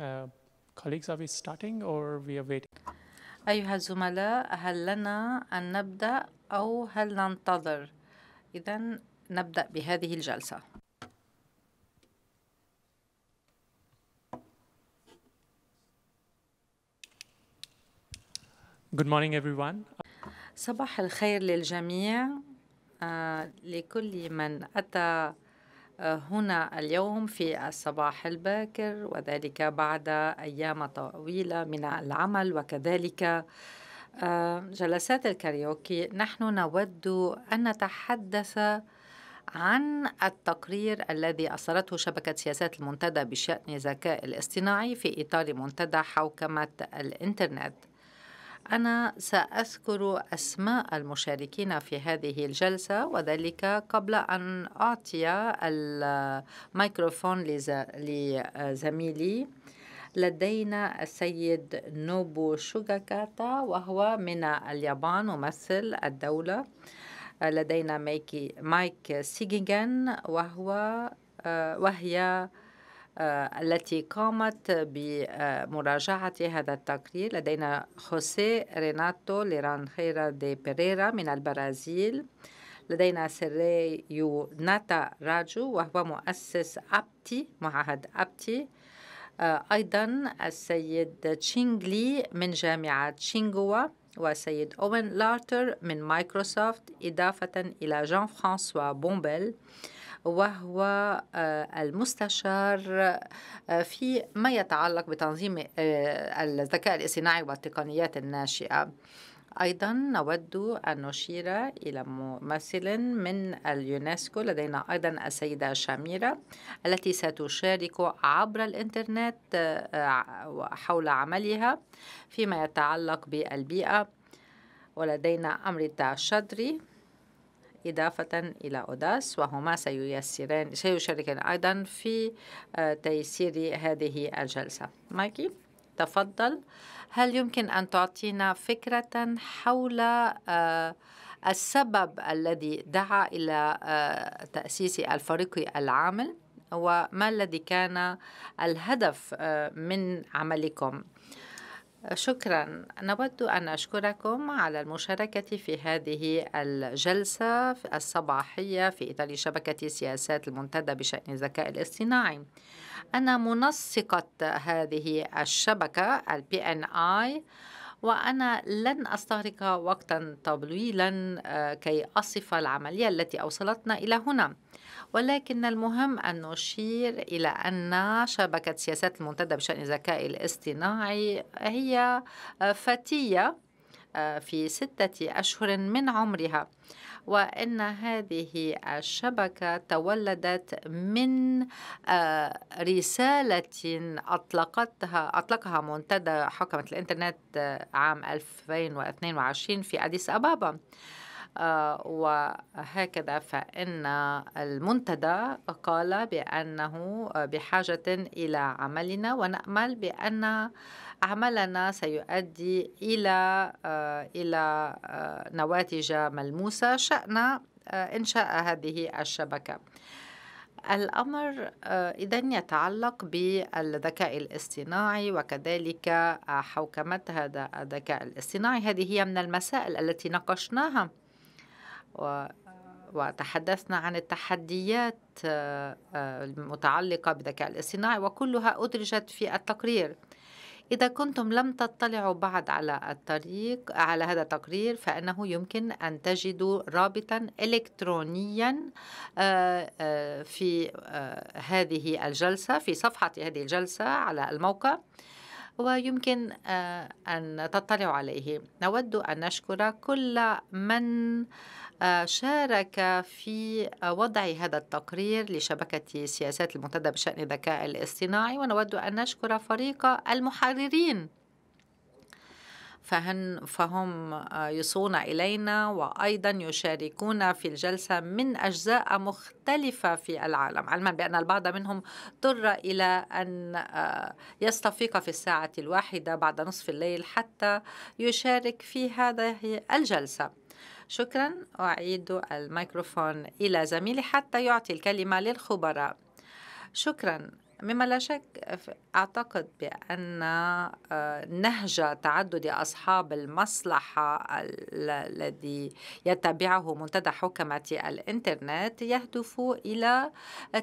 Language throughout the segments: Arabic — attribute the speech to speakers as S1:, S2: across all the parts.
S1: Uh, colleagues, are we starting or we are waiting?
S2: أيها الزملاء هل لنا أن نبدأ أو هل ننتظر؟ إذا نبدأ بهذه الجلسة.
S3: Good morning everyone.
S2: صباح الخير للجميع آه، لكل من أتى هنا اليوم في الصباح الباكر وذلك بعد أيام طويلة من العمل وكذلك آه، جلسات الكاريوكي نحن نود أن نتحدث عن التقرير الذي أصدرته شبكة سياسات المنتدى بشأن الذكاء الاصطناعي في إطار منتدى حوكمة الإنترنت أنا سأذكر أسماء المشاركين في هذه الجلسة وذلك قبل أن أعطي الميكروفون لزميلي لدينا السيد نوبو شوغاكاتا وهو من اليابان ممثل الدولة لدينا مايكي مايك سيجيغان وهو وهي آه، التي قامت بمراجعة هذا التقرير لدينا خوسيه ريناتو ليرانخيرا دي بيريرا من البرازيل لدينا سيريو ناتا راجو وهو مؤسس أبتي معهد أبتي آه، أيضا السيد تشينغلي من جامعة تشينغوا وسيد أوين لارتر من مايكروسوفت إضافة إلى جان فرانسوا بومبل وهو آه، المستشار آه، في ما يتعلق بتنظيم آه، الذكاء الاصطناعي والتقنيات الناشئه أيضا نود أن نشير إلى ممثل من اليونسكو لدينا أيضا السيدة شاميرة التي ستشارك عبر الإنترنت حول عملها فيما يتعلق بالبيئة ولدينا أمريتا شدري إضافة إلى أوداس وهما سييسران سيشاركان أيضا في آه، تيسير هذه الجلسة مايكي تفضل هل يمكن أن تعطينا فكرة حول آه، السبب الذي دعا إلى آه، تأسيس الفريق العامل وما الذي كان الهدف من عملكم شكرا نود أن أشكركم على المشاركة في هذه الجلسة الصباحية في إطار شبكة سياسات المنتدى بشأن الذكاء الاصطناعي أنا منسقة هذه الشبكة البي ان اي وأنا لن أستغرق وقتا طويلا آه، كي أصف العملية التي أوصلتنا إلى هنا ولكن المهم أن نشير إلى أن شبكة سياسات المنتدى بشأن الذكاء الاصطناعي هي آه، فتية آه، في ستة أشهر من عمرها وأن هذه الشبكة تولدت من آه، رسالة أطلقتها أطلقها منتدى حكمة الإنترنت عام 2022 في أديس أبابا آه، وهكذا فإن المنتدى قال بأنه آه، بحاجة إلى عملنا ونأمل بأن عملنا سيؤدي إلى آه، إلى نواتج ملموسة شأن إنشاء هذه الشبكة. الأمر إذا يتعلق بالذكاء الاصطناعي وكذلك حوكمة هذا الذكاء الاصطناعي هذه هي من المسائل التي ناقشناها و وتحدثنا عن التحديات آه، المتعلقة بالذكاء الاصطناعي وكلها أدرجت في التقرير إذا كنتم لم تطلعوا بعد على الطريق على هذا التقرير فإنه يمكن أن تجدوا رابطا إلكترونيا آه، آه، في هذه الجلسة في صفحة هذه الجلسة على الموقع ويمكن أن تطلعوا عليه نود أن نشكر كل من شارك في وضع هذا التقرير لشبكة سياسات المنتدى بشأن الذكاء الاصطناعي ونود أن نشكر فريق المحررين فهن فهم يصون إلينا وأيضا يشاركون في الجلسة من أجزاء مختلفة في العالم علما بأن البعض منهم اضطر إلى أن آه، يستفيق في الساعة الواحدة بعد نصف الليل حتى يشارك في هذه الجلسة شكرا أعيد الميكروفون إلى زميلي حتى يعطي الكلمة للخبراء شكرا مما لا شك أعتقد بأن آه، نهج تعدد أصحاب المصلحة الذي يتبعه منتدى حكمة الإنترنت يهدف إلى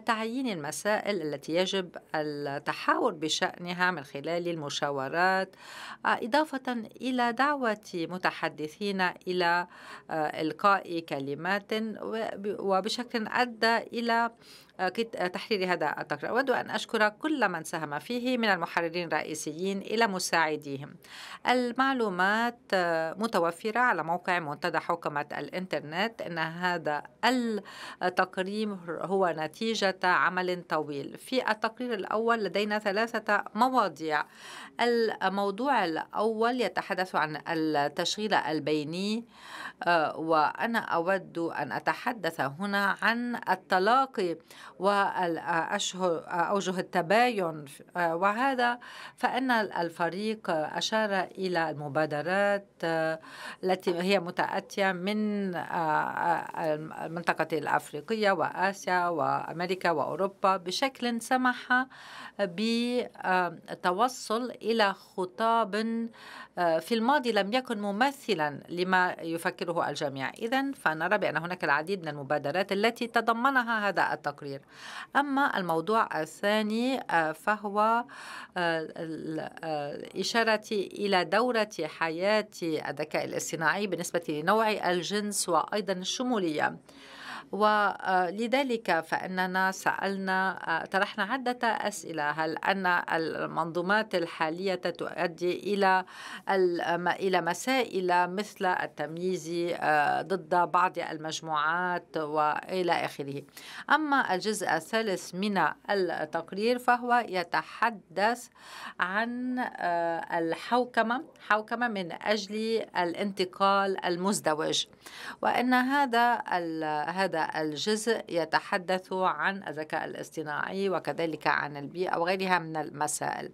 S2: تعيين المسائل التي يجب التحاور بشأنها من خلال المشاورات آه، إضافة إلى دعوة متحدثين إلى آه، إلقاء كلمات وبشكل أدى إلى آه، آه، تحرير هذا التقرير أود أن أشكر كل من ساهم فيه من المحررين الرئيسيين إلى مساعديهم المعلومات آه، متوفرة على موقع منتدى حكمة الإنترنت إن هذا التقرير هو نتيجة عمل طويل في التقرير الأول لدينا ثلاثة مواضيع الموضوع الأول يتحدث عن التشغيل البيني وأنا أود أن أتحدث هنا عن التلاقي والأشهر أوجه التباين آه، وهذا فإن الفريق أشار إلى المبادرات آه، التي هي متأتية من آه، المنطقة الأفريقية وآسيا وأمريكا وأوروبا بشكل سمح بالتوصل إلى خطاب في الماضي لم يكن ممثلا لما يفكره الجميع إذا فنرى بأن هناك العديد من المبادرات التي تضمنها هذا التقرير أما الموضوع الثاني آه، فهو آه، الإشارة آه، إلى دورة حياة الذكاء الاصطناعي بالنسبة لنوع الجنس وأيضا الشمولية ولذلك آه، فإننا سألنا آه، طرحنا عدة أسئلة هل أن المنظومات الحالية تؤدي إلى إلى مسائل مثل التمييز آه، ضد بعض المجموعات وإلى آخره أما الجزء الثالث من التقرير فهو يتحدث عن الحوكمة حوكمة من أجل الانتقال المزدوج وأن هذا هذا الجزء يتحدث عن الذكاء الاصطناعي وكذلك عن البيئة وغيرها من المسائل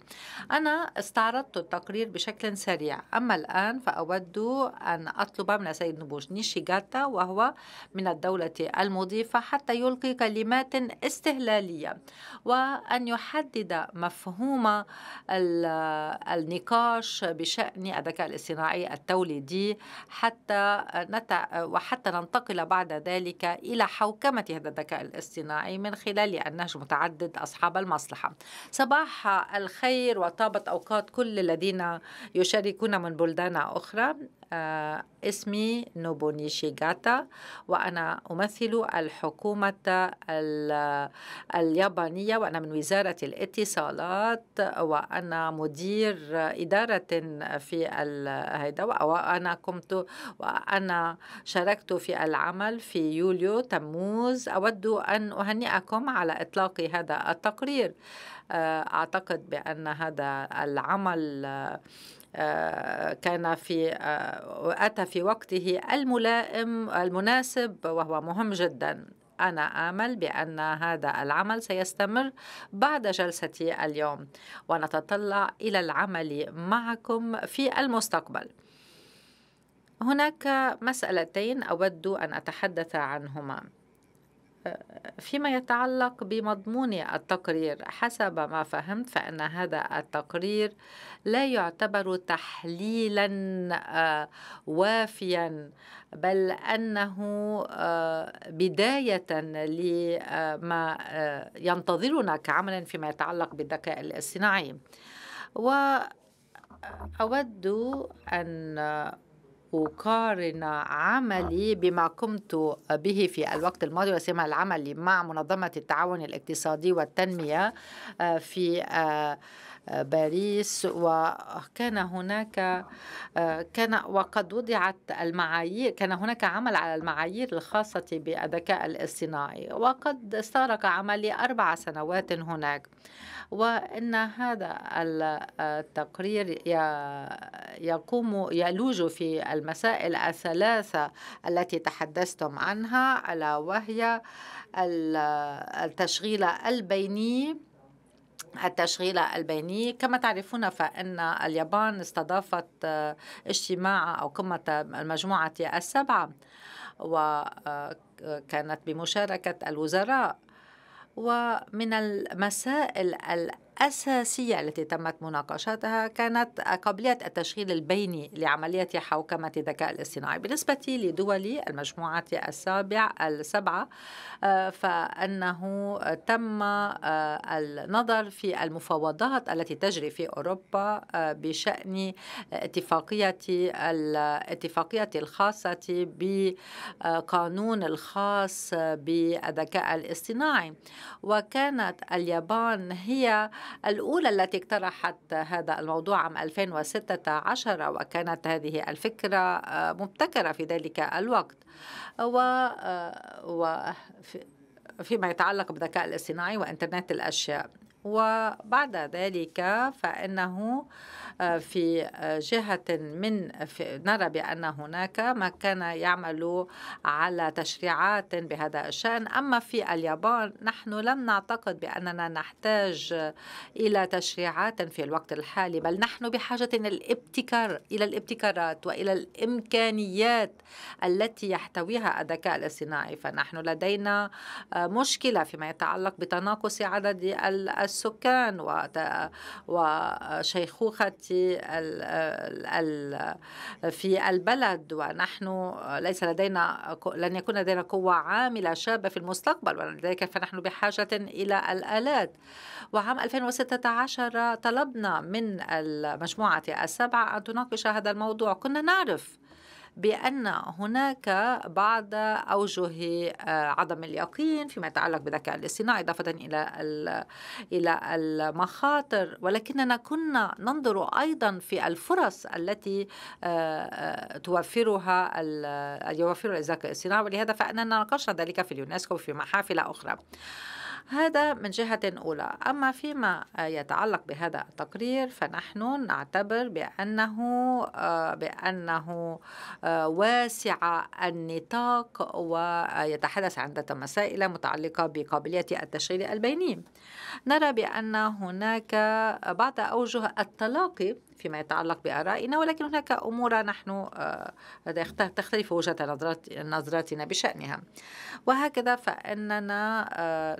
S2: أنا استعرضت التقرير بشكل سريع أما الآن فأود أن أطلب من السيد نبوش نيشيغاتا وهو من الدولة المضيفة حتى يلقي كلمات استهلالية وأن يحدد مفهوم النقاش بشأن الذكاء الاصطناعي التوليدي حتى وحتى ننتقل بعد ذلك إلى حوكمة هذا الذكاء الاصطناعي من خلال النهج متعدد أصحاب المصلحة صباح الخير وطابت أوقات كل الذين يشاركون من بلدان أخرى آه، اسمي نوبونيشيغاتا وأنا أمثل الحكومة اليابانية وأنا من وزارة الاتصالات وأنا مدير إدارة في هذا وأنا قمت وأنا شاركت في العمل في يوليو تموز أود أن أهنئكم على إطلاق هذا التقرير آه، أعتقد بأن هذا العمل آه، كان في آه، أتى في وقته الملائم المناسب وهو مهم جدا أنا آمل بأن هذا العمل سيستمر بعد جلستي اليوم ونتطلع إلى العمل معكم في المستقبل هناك مسألتين أود أن أتحدث عنهما فيما يتعلق بمضمون التقرير حسب ما فهمت فان هذا التقرير لا يعتبر تحليلا آه، وافيا بل انه آه، بدايه لما آه، ينتظرنا كعمل فيما يتعلق بالذكاء الاصطناعي واود ان أقارن عملي نعم. بما قمت به في الوقت الماضي وسيما العمل مع منظمة التعاون الاقتصادي والتنمية آه، في آه، آه، باريس وكان هناك كان وقد وضعت المعايير كان هناك عمل على المعايير الخاصة بالذكاء الاصطناعي وقد استغرق عملي أربع سنوات هناك وأن هذا التقرير يقوم يلوج في المسائل الثلاثة التي تحدثتم عنها ألا وهي التشغيل البيني التشغيل البيني كما تعرفون فإن اليابان استضافت آه، اجتماع أو قمة المجموعة السبعة وكانت آه، بمشاركة الوزراء ومن المسائل الأساسية التي تمت مناقشتها كانت قابلية التشغيل البيني لعملية حوكمة الذكاء الاصطناعي بالنسبة لدول المجموعة السابع السبعة آه، فأنه تم آه، النظر في المفاوضات التي تجري في أوروبا آه، بشأن اتفاقية الاتفاقية الخاصة بقانون الخاص بالذكاء الاصطناعي وكانت اليابان هي الأولى التي اقترحت هذا الموضوع عام 2016 وكانت هذه الفكرة آه، مبتكرة في ذلك الوقت و, آه، فيما يتعلق بالذكاء الاصطناعي وانترنت الاشياء وبعد ذلك فإنه آه، في آه، جهة من نرى بأن هناك ما كان يعمل على تشريعات بهذا الشأن أما في اليابان نحن لم نعتقد بأننا نحتاج إلى تشريعات في الوقت الحالي بل نحن بحاجة إلى الابتكار إلى الابتكارات وإلى الإمكانيات التي يحتويها الذكاء الاصطناعي فنحن لدينا آه، مشكلة فيما يتعلق بتناقص عدد السكان وشيخوخة في البلد ونحن ليس لدينا لن يكون لدينا قوة عاملة شابة في المستقبل ولذلك فنحن بحاجة إلى الآلات وعام 2016 طلبنا من المجموعة السبعة أن تناقش هذا الموضوع كنا نعرف بأن هناك بعض أوجه آه، عدم اليقين فيما يتعلق بالذكاء الاصطناعي إضافة إلى إلى المخاطر ولكننا كنا ننظر أيضا في الفرص التي آه، آه، توفرها يوفر الذكاء الاصطناعي ولهذا فإننا ناقشنا ذلك في اليونسكو وفي محافل أخرى. هذا من جهة أولى أما فيما يتعلق بهذا التقرير فنحن نعتبر بأنه آه، بأنه آه، واسع النطاق ويتحدث عن ذات مسائل متعلقة بقابلية التشغيل البيني نرى بأن هناك بعض أوجه التلاقي فيما يتعلق بآرائنا ولكن هناك أمور نحن آه، تختلف وجهة نظراتنا بشأنها وهكذا فإننا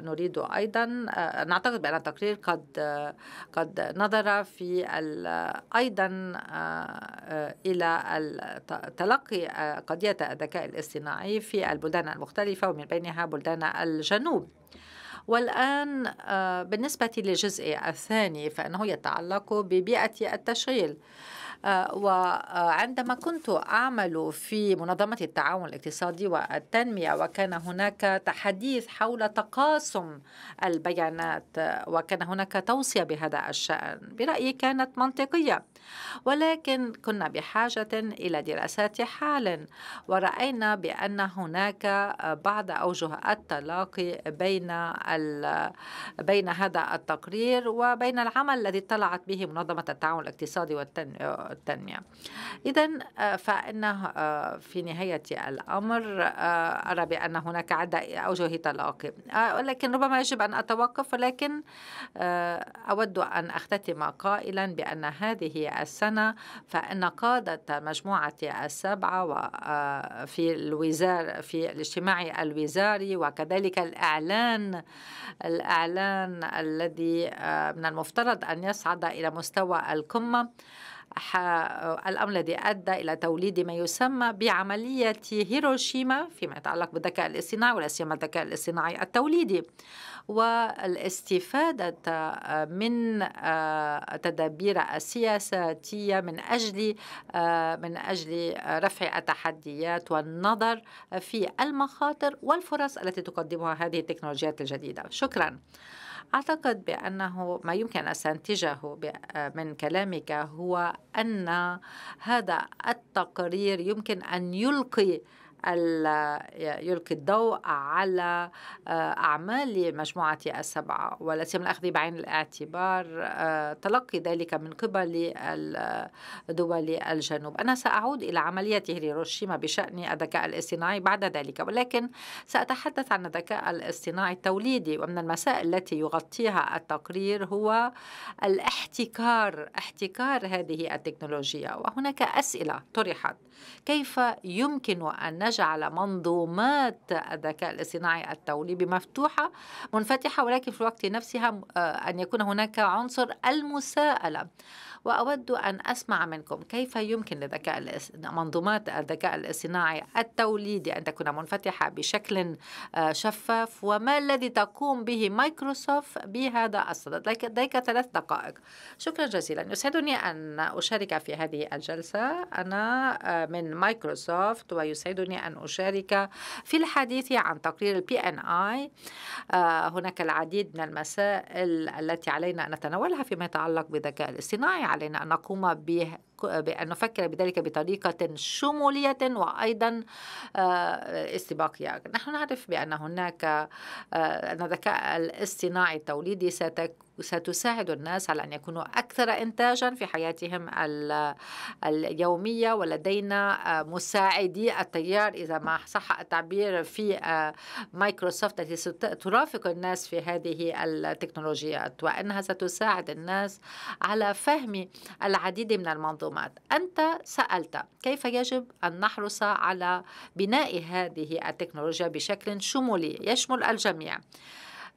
S2: نريد يريد ايضا آه، نعتقد بان التقرير قد آه، قد نظر في آه، ايضا الى تلقي قضيه الذكاء الاصطناعي في البلدان المختلفه ومن بينها بلدان الجنوب والآن بالنسبة للجزء الثاني فإنه يتعلق ببيئة التشغيل آه، وعندما كنت أعمل في منظمة التعاون الاقتصادي والتنمية وكان هناك تحديث حول تقاسم البيانات آه، وكان هناك توصية بهذا الشأن برأيي كانت منطقية ولكن كنا بحاجة إلى دراسات حال ورأينا بأن هناك بعض أوجه التلاقي بين بين هذا التقرير وبين العمل الذي طلعت به منظمة التعاون الاقتصادي والتنمية إذا فإنه في نهاية الأمر أرى بأن هناك عدة أوجه تلاقي ولكن ربما يجب أن أتوقف ولكن أود أن أختتم قائلا بأن هذه السنة فإن قادة مجموعة السبعة آه، في الوزارة في الاجتماع الوزاري وكذلك الإعلان الإعلان الذي آه، من المفترض أن يصعد إلى مستوى القمة الأمر الذي أدى إلى توليد ما يسمى بعملية هيروشيما فيما يتعلق بالذكاء الاصطناعي ولا سيما الذكاء الاصطناعي التوليدي والاستفادة آه، من آه، تدابير السياساتية من أجل آه، من أجل رفع التحديات والنظر في المخاطر والفرص التي تقدمها هذه التكنولوجيات الجديدة شكرا أعتقد بأنه ما يمكن أن أستنتجه من كلامك هو أن هذا التقرير يمكن أن يلقي يلقي الضوء على آه، أعمال مجموعة السبعة ولا سيما الأخذ بعين الاعتبار آه، تلقي ذلك من قبل دول الجنوب أنا سأعود إلى عملية هيروشيما بشأن الذكاء الاصطناعي بعد ذلك ولكن سأتحدث عن الذكاء الاصطناعي التوليدي ومن المسائل التي يغطيها التقرير هو الاحتكار احتكار هذه التكنولوجيا وهناك أسئلة طرحت كيف يمكن أن تجعل منظومات الذكاء الاصطناعي التوليبي مفتوحة منفتحة ولكن في الوقت نفسها آه، أن يكون هناك عنصر المساءلة وأود أن أسمع منكم كيف يمكن لذكاء منظومات الذكاء الاصطناعي التوليدي أن تكون منفتحة بشكل آه، شفاف وما الذي تقوم به مايكروسوفت بهذا الصدد لديك ثلاث دقائق شكرا جزيلا يسعدني أن أشارك في هذه الجلسة أنا آه، من مايكروسوفت ويسعدني أن أشارك في الحديث عن تقرير البي ان آه، اي هناك العديد من المسائل التي علينا أن نتناولها فيما يتعلق بالذكاء الاصطناعي علينا أن نقوم به بأن نفكر بذلك بطريقة شمولية وأيضا آه، استباقية نحن نعرف بأن هناك آه، أن الذكاء الاصطناعي التوليدي ستكون ستساعد الناس على أن يكونوا أكثر إنتاجا في حياتهم اليومية ولدينا آه، مساعدي التيار إذا ما صح التعبير في مايكروسوفت التي ترافق الناس في هذه التكنولوجيات وأنها ستساعد الناس على فهم العديد من المنظومات المعلومات أنت سألت كيف يجب أن نحرص على بناء هذه التكنولوجيا بشكل شمولي يشمل الجميع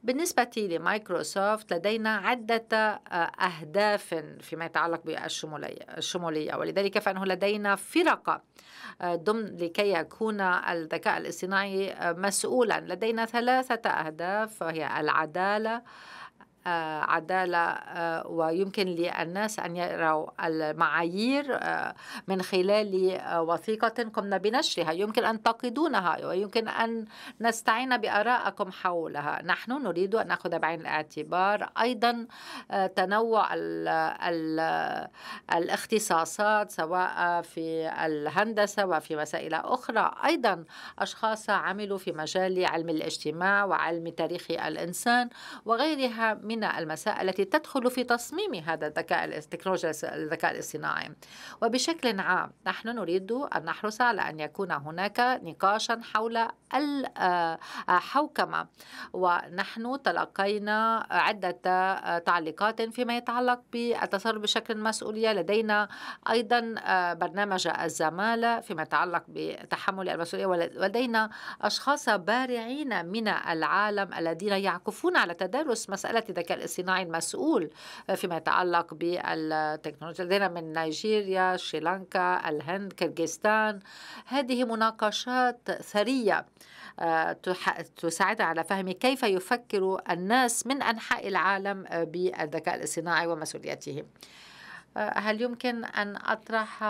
S2: بالنسبة لمايكروسوفت لدينا عدة آه، أهداف فيما يتعلق بالشمولية ولذلك فإنه لدينا فرق آه، ضمن لكي يكون الذكاء الاصطناعي آه، مسؤولا لدينا ثلاثة أهداف وهي العدالة آه، عدالة آه، ويمكن للناس أن يروا المعايير آه، من خلال وثيقة قمنا بنشرها يمكن أن تقدونها ويمكن أن نستعين بآرائكم حولها نحن نريد أن نأخذ بعين الاعتبار أيضا تنوع الـ الـ الاختصاصات سواء في الهندسة وفي مسائل أخرى أيضا أشخاص عملوا في مجال علم الاجتماع وعلم تاريخ الإنسان وغيرها من منا المسائل التي تدخل في تصميم هذا الذكاء التكنولوجيا الذكاء الاصطناعي وبشكل عام نحن نريد أن نحرص على أن يكون هناك نقاشا حول الحوكمة آه، ونحن تلقينا عدة آه، تعليقات فيما يتعلق بالتصرف بشكل مسؤولية لدينا أيضا آه، برنامج الزمالة فيما يتعلق بتحمل المسؤولية ولدينا أشخاص بارعين من العالم الذين يعكفون على تدارس مسألة الذكاء الاصطناعي المسؤول آه، فيما يتعلق بالتكنولوجيا لدينا من نيجيريا شريلانكا الهند كرغيزستان هذه مناقشات ثرية آه، تساعدنا على فهم كيف يفكر الناس من أنحاء العالم آه، بالذكاء الاصطناعي ومسؤوليته هل يمكن أن أطرح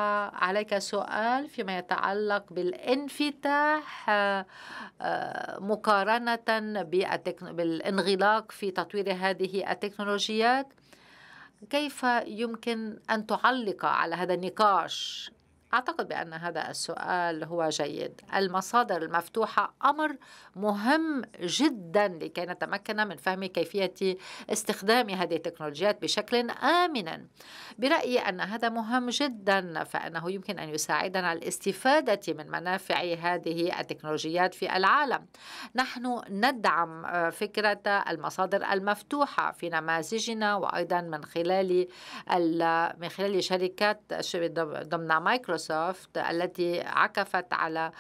S2: عليك سؤال فيما يتعلق بالانفتاح آه، مقارنة بالانغلاق في تطوير هذه التكنولوجيات؟ كيف يمكن أن تعلق على هذا النقاش أعتقد بأن هذا السؤال هو جيد المصادر المفتوحة أمر مهم جدا لكي نتمكن من فهم كيفية استخدام هذه التكنولوجيات بشكل آمن برأيي أن هذا مهم جدا فإنه يمكن أن يساعدنا على الاستفادة من منافع هذه التكنولوجيات في العالم نحن ندعم آه، فكرة المصادر المفتوحة في نماذجنا وأيضا من خلال من خلال شركات ضمن مايكروسوفت مايكروسوفت التي عكفت على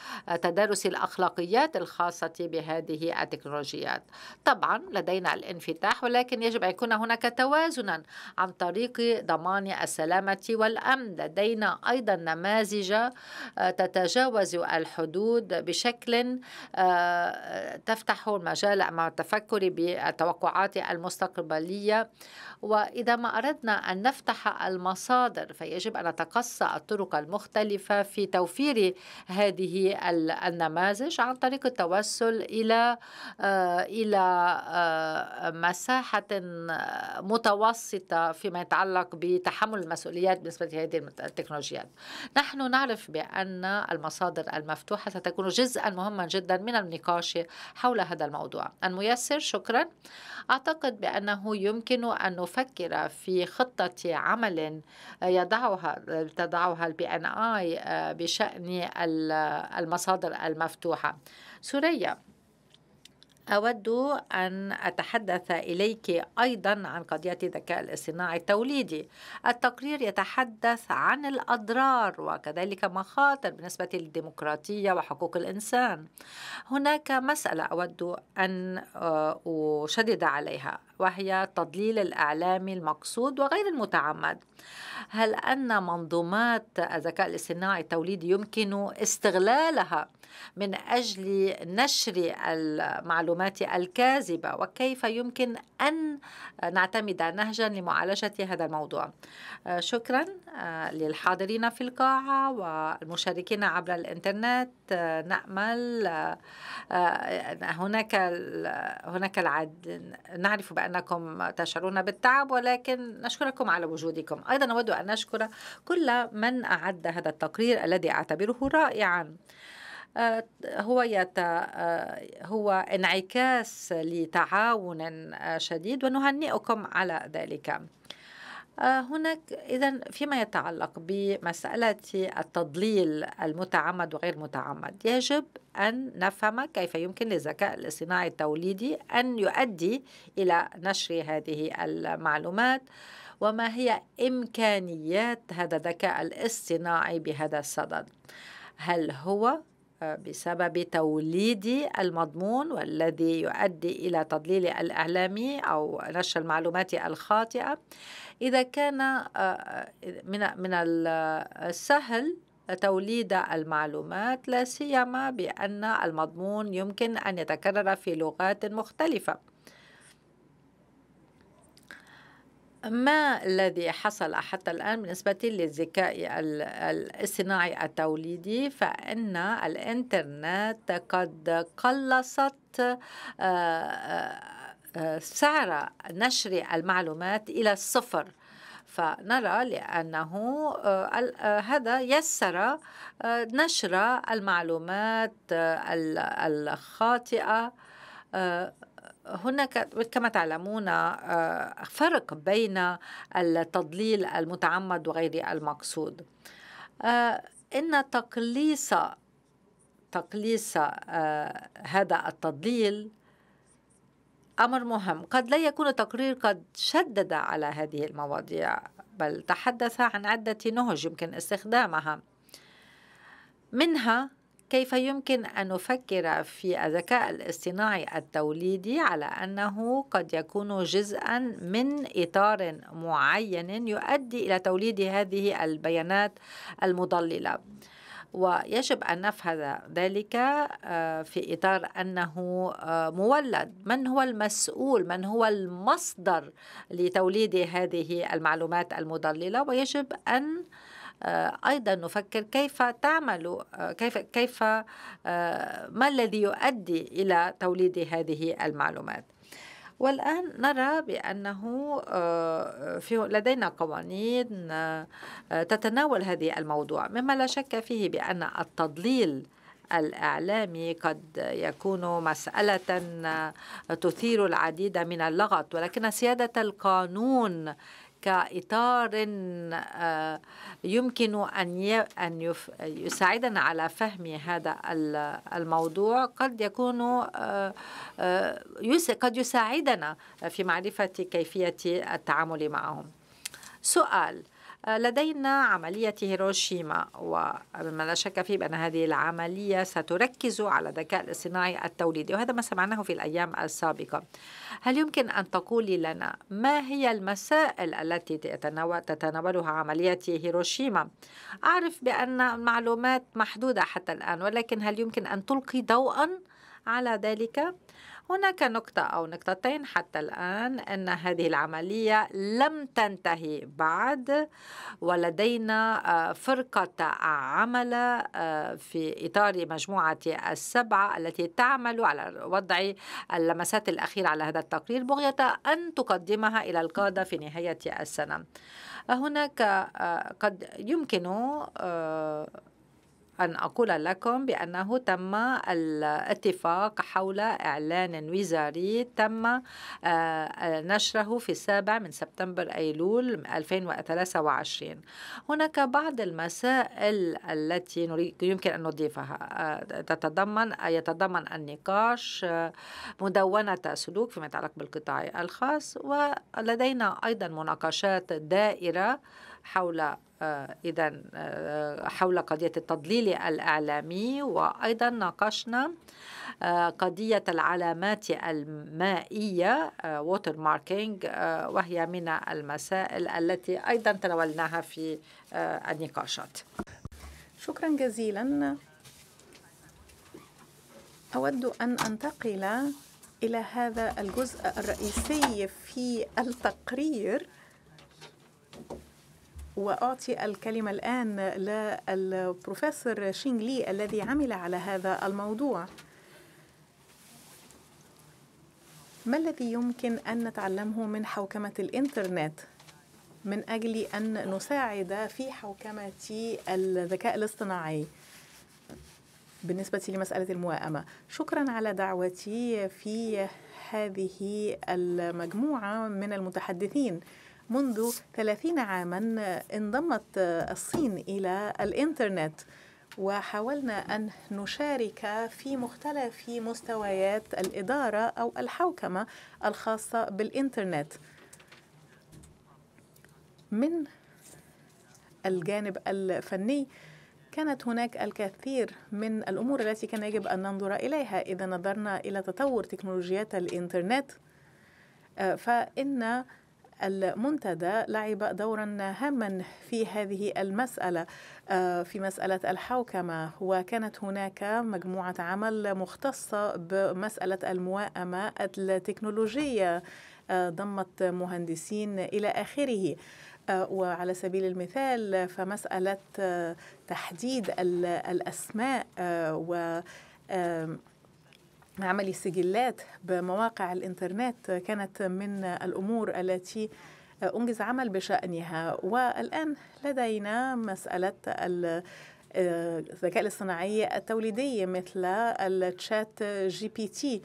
S2: تدارس الأخلاقيات الخاصة بهذه التكنولوجيات طبعا لدينا الانفتاح ولكن يجب أن يكون هناك توازنا عن طريق ضمان السلامة والأمن لدينا أيضا نماذج آه، تتجاوز الحدود بشكل آه، تفتح المجال مع التفكر بالتوقعات المستقبلية وإذا ما أردنا أن نفتح المصادر فيجب أن نتقصى الطرق المختلفة مختلفة في توفير هذه النماذج عن طريق التوصل إلى آه، إلى آه، مساحة آه، متوسطة فيما يتعلق بتحمل المسؤوليات بالنسبة لهذه التكنولوجيات نحن نعرف بأن المصادر المفتوحة ستكون جزءا مهما جدا من النقاش حول هذا الموضوع الميسر شكرا أعتقد بأنه يمكن أن نفكر في خطة عمل يضعها تضعها البي ان آي آه، بشأن المصادر المفتوحة سوريا أود أن أتحدث إليك أيضا عن قضية الذكاء الاصطناعي التوليدي التقرير يتحدث عن الأضرار وكذلك مخاطر بالنسبة للديمقراطية وحقوق الإنسان هناك مسألة أود أن آه، أشدد عليها وهي التضليل الإعلامي المقصود وغير المتعمد هل أن منظومات الذكاء الاصطناعي التوليدي يمكن استغلالها من أجل نشر المعلومات الكاذبة وكيف يمكن أن نعتمد نهجا لمعالجة هذا الموضوع آه، شكرا آه، للحاضرين في القاعة والمشاركين عبر الإنترنت آه، نأمل هناك هناك العد نعرف بأن أنكم تشعرون بالتعب ولكن نشكركم على وجودكم أيضا نود أن نشكر كل من أعد هذا التقرير الذي أعتبره رائعا آه، هو يت... آه، هو انعكاس لتعاون شديد ونهنئكم على ذلك آه، هناك إذا فيما يتعلق بمسألة التضليل المتعمد وغير المتعمد يجب أن نفهم كيف يمكن للذكاء الاصطناعي التوليدي أن يؤدي إلى نشر هذه المعلومات وما هي إمكانيات هذا الذكاء الاصطناعي بهذا الصدد هل هو بسبب توليدي المضمون والذي يؤدي إلى تضليل الإعلامي أو نشر المعلومات الخاطئة إذا كان آه، من السهل توليد المعلومات لا سيما بأن المضمون يمكن أن يتكرر في لغات مختلفة ما الذي حصل حتى الآن بالنسبة للذكاء الاصطناعي التوليدي فإن الإنترنت قد قلصت آه، آه، آه، سعر نشر المعلومات إلى الصفر فنرى لأنه هذا يسر نشر المعلومات الخاطئة هناك كما تعلمون آه، فرق بين التضليل المتعمد وغير المقصود آه، إن تقليص تقليص آه، هذا التضليل أمر مهم قد لا يكون التقرير قد شدد على هذه المواضيع بل تحدث عن عدة نهج يمكن استخدامها منها كيف يمكن أن نفكر في الذكاء الاصطناعي التوليدي على أنه قد يكون جزءا من إطار معين يؤدي إلى توليد هذه البيانات المضللة ويجب أن نفهم ذلك آه، في إطار أنه آه، مولد من هو المسؤول من هو المصدر لتوليد هذه المعلومات المضللة ويجب أن آه، أيضا نفكر كيف تعمل آه، كيف كيف آه، ما الذي يؤدي إلى توليد هذه المعلومات والآن نرى بأنه في لدينا قوانين تتناول هذه الموضوع مما لا شك فيه بأن التضليل الإعلامي قد يكون مسألة تثير العديد من اللغط ولكن سيادة القانون كإطار آه، يمكن أن يساعدنا على فهم هذا الموضوع قد يكون آه، آه، قد يساعدنا في معرفة كيفية التعامل معهم سؤال لدينا عملية هيروشيما ومما لا شك فيه بأن هذه العملية ستركز على الذكاء الاصطناعي التوليدي وهذا ما سمعناه في الأيام السابقة هل يمكن أن تقولي لنا ما هي المسائل التي تتناولها عملية هيروشيما؟ أعرف بأن المعلومات محدودة حتى الآن ولكن هل يمكن أن تلقي ضوءا على ذلك؟ هناك نقطة أو نقطتين حتى الآن أن هذه العملية لم تنتهي بعد ولدينا آه، فرقة عمل آه، في إطار مجموعة السبعة التي تعمل على وضع اللمسات الأخيرة على هذا التقرير بغية أن تقدمها إلى القادة في نهاية السنة هناك آه، قد يمكن أن أقول لكم بأنه تم الاتفاق حول إعلان وزاري تم آه، آه، نشره في السابع من سبتمبر أيلول 2023 هناك بعض المسائل التي يمكن أن نضيفها آه، تتضمن يتضمن النقاش مدونة سلوك فيما يتعلق بالقطاع الخاص ولدينا أيضا مناقشات دائرة حول آه، إذا آه، حول قضية التضليل الإعلامي وأيضا ناقشنا آه، قضية العلامات المائية ووتر ماركينج وهي من المسائل التي أيضا تناولناها في النقاشات
S4: شكرا جزيلا أود أن أنتقل إلى هذا الجزء الرئيسي في التقرير وأعطي الكلمة الآن للبروفيسور شينغ لي الذي عمل على هذا الموضوع ما الذي يمكن أن نتعلمه من حوكمة الإنترنت من أجل أن نساعد في حوكمة الذكاء الاصطناعي بالنسبة لمسألة الموائمة شكرا على دعوتي في هذه المجموعة من المتحدثين منذ 30 عاما انضمت الصين إلى الإنترنت وحاولنا أن نشارك في مختلف مستويات الإدارة أو الحوكمة الخاصة بالإنترنت من الجانب الفني كانت هناك الكثير من الأمور التي كان يجب أن ننظر إليها إذا نظرنا إلى تطور تكنولوجيات الإنترنت فإن المنتدى لعب دورا هاما في هذه المسألة آه، في مسألة الحوكمة وكانت هناك مجموعة عمل مختصة بمسألة المواءمة التكنولوجية آه، ضمت مهندسين إلى آخره آه، وعلى سبيل المثال فمسألة تحديد الأسماء و عمل السجلات بمواقع الانترنت كانت من الامور التي انجز عمل بشانها والان لدينا مساله الذكاء الاصطناعي التوليدي مثل التشات جي بي تي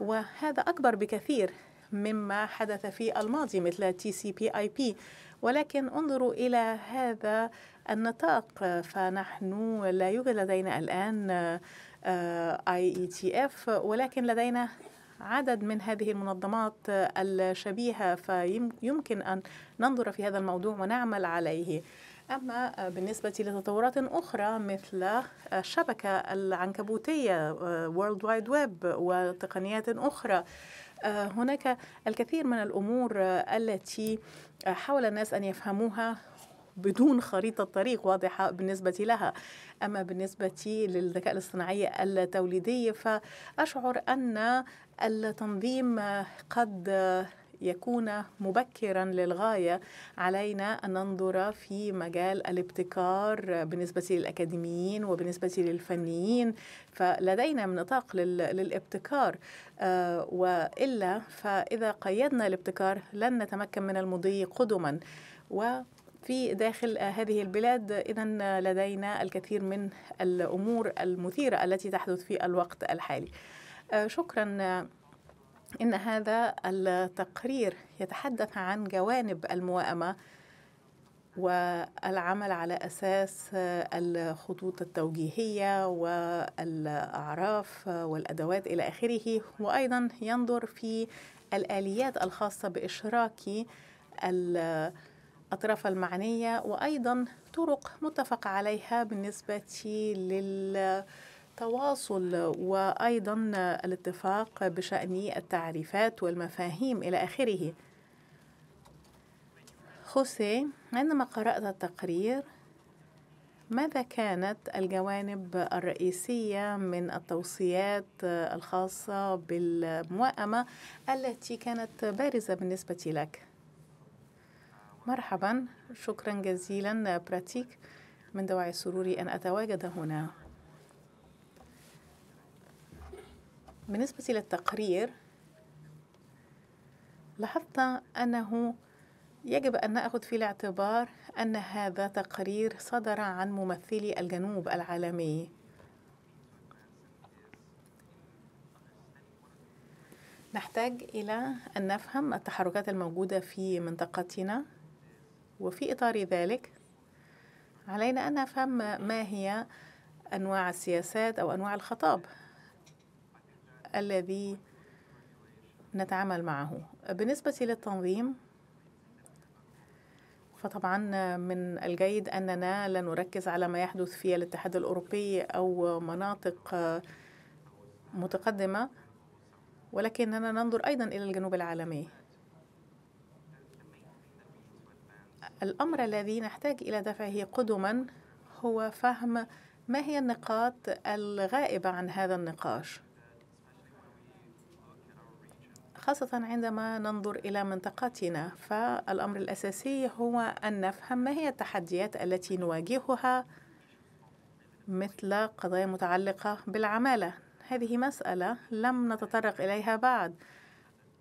S4: وهذا اكبر بكثير مما حدث في الماضي مثل تي سي بي اي بي ولكن انظروا الى هذا النطاق فنحن لا يوجد لدينا الان آه، IETF ولكن لدينا عدد من هذه المنظمات آه، الشبيهة فيمكن أن ننظر في هذا الموضوع ونعمل عليه أما آه، بالنسبة لتطورات أخرى مثل الشبكة العنكبوتية World Wide Web وتقنيات أخرى هناك الكثير من الأمور التي حاول الناس أن يفهموها بدون خريطة طريق واضحة بالنسبة لها أما بالنسبة للذكاء الاصطناعي التوليدي فأشعر أن التنظيم قد يكون مبكرا للغايه علينا ان ننظر في مجال الابتكار بالنسبه للاكاديميين وبالنسبه للفنيين فلدينا نطاق للابتكار آه، والا فاذا قيدنا الابتكار لن نتمكن من المضي قدما و في داخل هذه البلاد إذا لدينا الكثير من الأمور المثيرة التي تحدث في الوقت الحالي آه، شكرا إن هذا التقرير يتحدث عن جوانب الموائمة والعمل على أساس الخطوط التوجيهية والأعراف والأدوات إلى آخره وأيضا ينظر في الآليات الخاصة بإشراك الأطراف المعنية وأيضا طرق متفق عليها بالنسبة لل وأيضا الاتفاق بشأن التعريفات والمفاهيم إلى آخره خوسي عندما قرأت التقرير ماذا كانت الجوانب الرئيسية من التوصيات الخاصة بالموائمة التي كانت بارزة بالنسبة لك؟ مرحبا شكرا جزيلا براتيك من دواعي سروري أن أتواجد هنا بالنسبة للتقرير لاحظت أنه يجب أن نأخذ في الاعتبار أن هذا تقرير صدر عن ممثلي الجنوب العالمي نحتاج إلى أن نفهم التحركات الموجودة في منطقتنا وفي إطار ذلك علينا أن نفهم ما هي أنواع السياسات أو أنواع الخطاب الذي نتعامل معه بالنسبة للتنظيم فطبعا من الجيد أننا لا نركز على ما يحدث في الاتحاد الأوروبي أو مناطق متقدمة ولكننا ننظر أيضا إلى الجنوب العالمي الأمر الذي نحتاج إلى دفعه قدما هو فهم ما هي النقاط الغائبة عن هذا النقاش خاصة عندما ننظر إلى منطقتنا فالأمر الأساسي هو أن نفهم ما هي التحديات التي نواجهها مثل قضايا متعلقة بالعمالة هذه مسألة لم نتطرق إليها بعد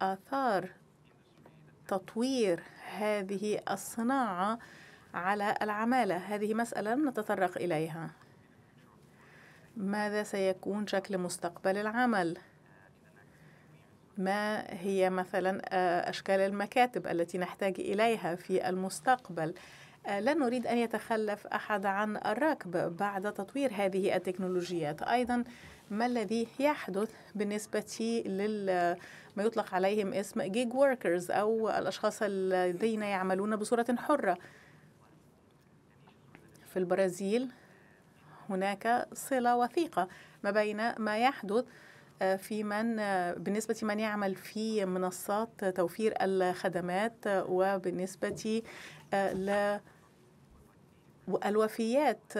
S4: آثار تطوير هذه الصناعة على العمالة هذه مسألة لم نتطرق إليها ماذا سيكون شكل مستقبل العمل ما هي مثلا آه، أشكال المكاتب التي نحتاج إليها في المستقبل آه، لا نريد أن يتخلف أحد عن الركب بعد تطوير هذه التكنولوجيات أيضا ما الذي يحدث بالنسبة لل ما يطلق عليهم اسم جيج وركرز أو الأشخاص الذين يعملون بصورة حرة في البرازيل هناك صلة وثيقة ما بين ما يحدث آه، في من آه، بالنسبة من يعمل في منصات توفير الخدمات وبالنسبة آه، للوفيات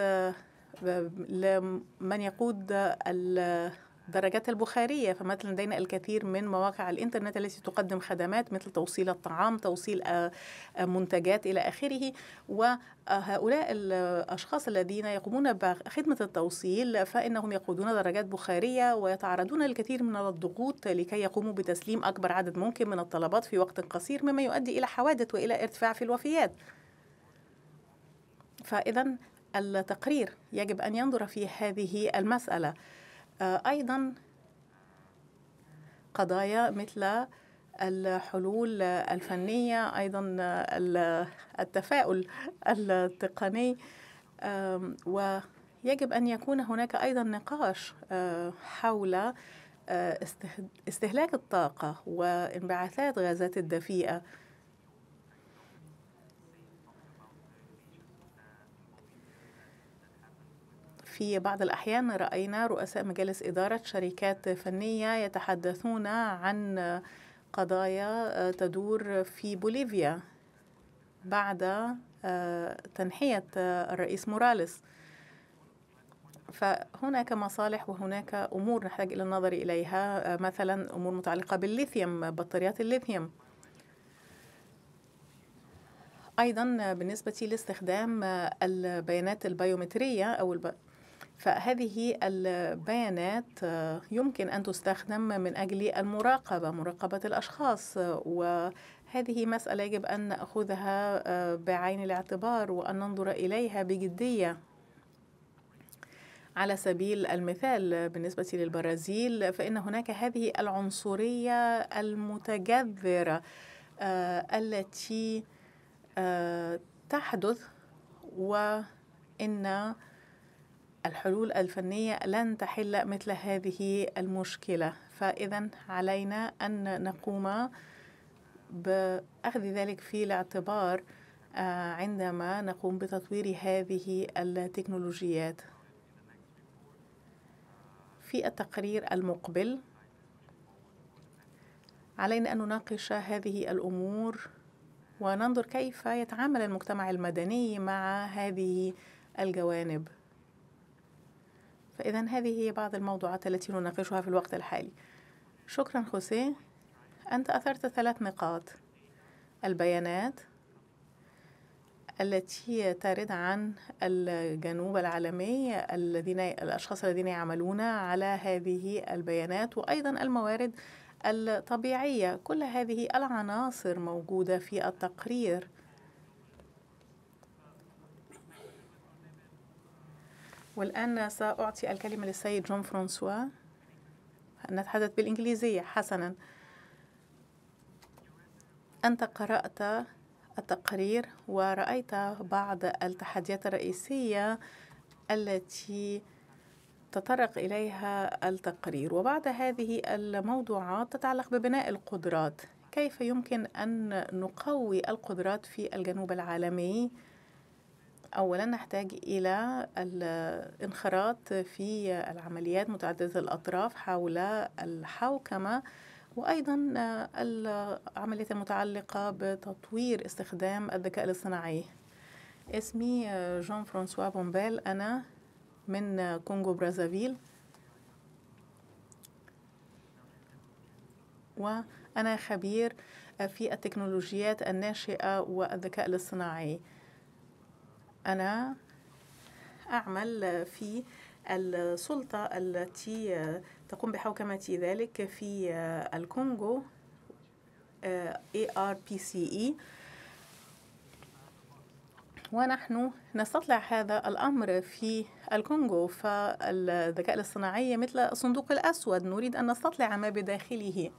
S4: لمن يقود الدرجات البخارية فمثلا لدينا الكثير من مواقع الإنترنت التي تقدم خدمات مثل توصيل الطعام توصيل آه، آه، منتجات إلى آخره وهؤلاء الأشخاص الذين يقومون بخدمة التوصيل فإنهم يقودون درجات بخارية ويتعرضون للكثير من الضغوط لكي يقوموا بتسليم أكبر عدد ممكن من الطلبات في وقت قصير مما يؤدي إلى حوادث وإلى ارتفاع في الوفيات فإذا التقرير يجب أن ينظر في هذه المسألة آه، أيضا قضايا مثل الحلول الفنية أيضا التفاؤل التقني ويجب أن يكون هناك أيضا نقاش آه، حول آه، استهلاك الطاقة وانبعاثات غازات الدفيئة في بعض الأحيان رأينا رؤساء مجالس إدارة شركات فنية يتحدثون عن قضايا آه، تدور في بوليفيا بعد آه، تنحية آه، الرئيس موراليس فهناك مصالح وهناك أمور نحتاج إلى النظر إليها مثلا أمور متعلقة بالليثيوم بطاريات الليثيوم أيضا بالنسبة لاستخدام البيانات البيومترية أو الب... فهذه البيانات آه، يمكن أن تستخدم من أجل المراقبة مراقبة الأشخاص وهذه مسألة يجب أن نأخذها آه، بعين الاعتبار وأن ننظر إليها بجدية على سبيل المثال بالنسبة للبرازيل فإن هناك هذه العنصرية المتجذرة آه، التي تحدث وإن الحلول الفنية لن تحل مثل هذه المشكلة فإذا علينا أن نقوم بأخذ ذلك في الاعتبار آه، عندما نقوم بتطوير هذه التكنولوجيات في التقرير المقبل علينا أن نناقش هذه الأمور وننظر كيف يتعامل المجتمع المدني مع هذه الجوانب فإذا هذه هي بعض الموضوعات التي نناقشها في الوقت الحالي شكرا خوسيه أنت أثرت ثلاث نقاط البيانات التي ترد عن الجنوب العالمي الذين الأشخاص الذين يعملون على هذه البيانات وأيضا الموارد الطبيعية كل هذه العناصر موجودة في التقرير والآن سأعطي الكلمة للسيد جون فرانسوا نتحدث بالإنجليزية حسنا أنت قرأت التقرير ورأيت بعض التحديات الرئيسية التي تطرق إليها التقرير وبعد هذه الموضوعات تتعلق ببناء القدرات كيف يمكن أن نقوي القدرات في الجنوب العالمي أولا نحتاج إلى الانخراط في العمليات متعددة الأطراف حول الحوكمة وأيضا العمليات المتعلقة بتطوير استخدام الذكاء الاصطناعي اسمي جون فرانسوا بومبال أنا من كونغو برازافيل وأنا خبير في التكنولوجيات الناشئة والذكاء الاصطناعي أنا أعمل في السلطة التي تقوم بحوكمة ذلك في الكونغو آه، ARPCE ونحن نستطلع هذا الأمر في الكونغو فالذكاء الاصطناعي مثل الصندوق الأسود نريد أن نستطلع ما بداخله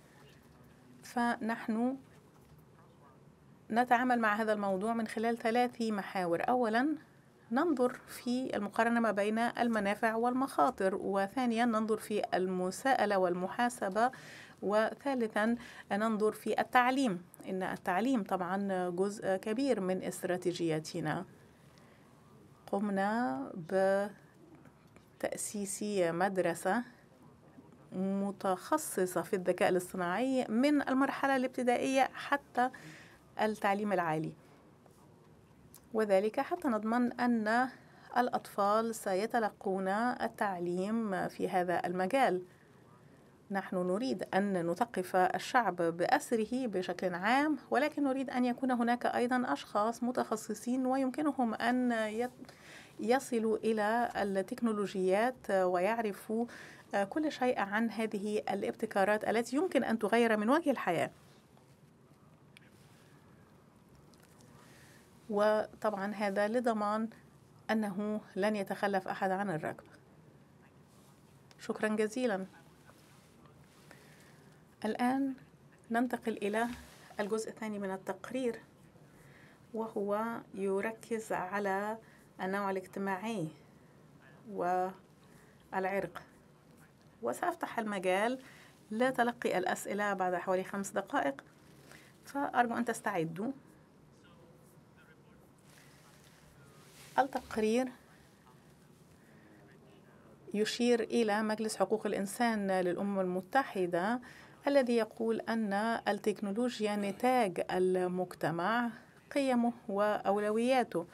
S4: فنحن نتعامل مع هذا الموضوع من خلال ثلاث محاور أولا ننظر في المقارنة ما بين المنافع والمخاطر وثانيا ننظر في المساءلة والمحاسبة وثالثا ننظر في التعليم إن التعليم طبعا جزء كبير من استراتيجياتنا قمنا بتأسيس مدرسة متخصصة في الذكاء الاصطناعي من المرحلة الابتدائية حتى التعليم العالي وذلك حتى نضمن أن الأطفال سيتلقون التعليم في هذا المجال نحن نريد أن نثقف الشعب بأسره بشكل عام ولكن نريد أن يكون هناك أيضا أشخاص متخصصين ويمكنهم أن يصلوا إلى التكنولوجيات ويعرفوا كل شيء عن هذه الابتكارات التي يمكن أن تغير من وجه الحياة وطبعا هذا لضمان أنه لن يتخلف أحد عن الركب شكرا جزيلا الآن ننتقل إلى الجزء الثاني من التقرير وهو يركز على النوع الاجتماعي والعرق وسأفتح المجال لتلقي الأسئلة بعد حوالي خمس دقائق فأرجو أن تستعدوا التقرير يشير إلى مجلس حقوق الإنسان للأمم المتحدة الذي يقول أن التكنولوجيا نتاج المجتمع قيمه وأولوياته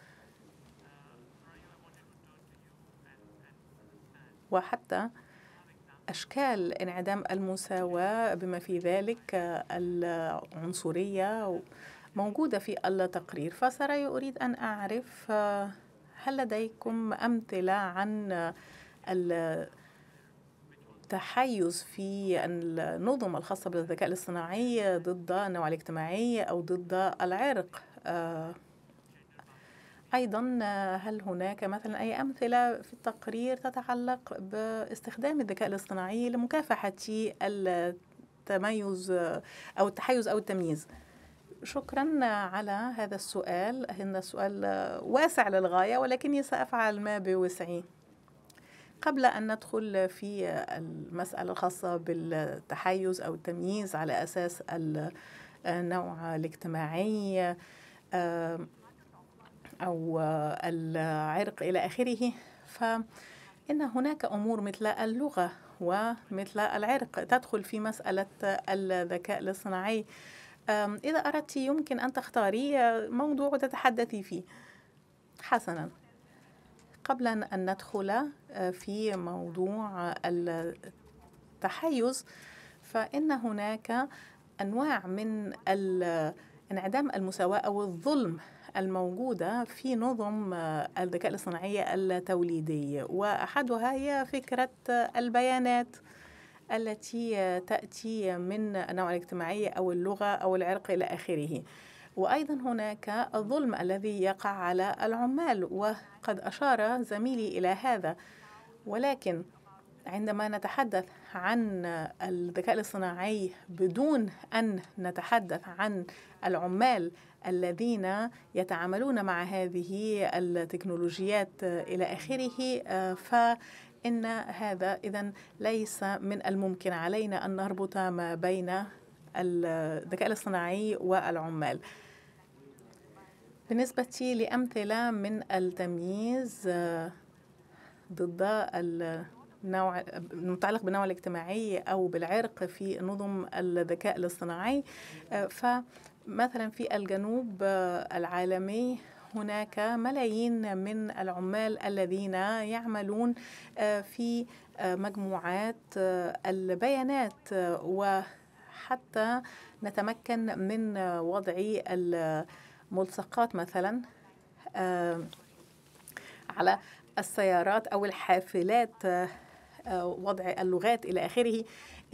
S4: وحتى أشكال انعدام المساواة بما في ذلك العنصرية موجودة في التقرير فسرى أريد أن أعرف هل لديكم أمثلة عن التحيز في النظم الخاصة بالذكاء الاصطناعي ضد النوع الاجتماعي أو ضد العرق آه، أيضا آه، هل هناك مثلا أي أمثلة في التقرير تتعلق باستخدام الذكاء الاصطناعي لمكافحة التميز أو التحيز أو التمييز؟ شكرا على هذا السؤال هنا سؤال واسع للغاية ولكني سأفعل ما بوسعي قبل أن ندخل في المسألة الخاصة بالتحيز أو التمييز على أساس النوع الاجتماعي آه، أو العرق إلى آخره فإن هناك أمور مثل اللغة ومثل العرق تدخل في مسألة الذكاء الاصطناعي إذا أردت يمكن أن تختاري آه، موضوع تتحدثي فيه حسنا قبل أن ندخل آه، في موضوع التحيز فإن هناك أنواع من انعدام المساواة أو الظلم الموجودة في نظم آه، الذكاء الاصطناعي التوليدي وأحدها هي فكرة البيانات التي تأتي من النوع الاجتماعي أو اللغة أو العرق إلى آخره وأيضا هناك الظلم الذي يقع على العمال وقد أشار زميلي إلى هذا ولكن عندما نتحدث عن الذكاء الاصطناعي بدون أن نتحدث عن العمال الذين يتعاملون مع هذه التكنولوجيات إلى آخره ف آه، إن هذا إذا ليس من الممكن علينا أن نربط ما بين الذكاء الاصطناعي والعمال بالنسبة لأمثلة من التمييز ضد النوع المتعلق بالنوع الاجتماعي أو بالعرق في نظم الذكاء الاصطناعي فمثلا في الجنوب العالمي هناك ملايين من العمال الذين يعملون آه، في آه، مجموعات آه، البيانات وحتى نتمكن من وضع الملصقات مثلا على السيارات او الحافلات وضع اللغات الى اخره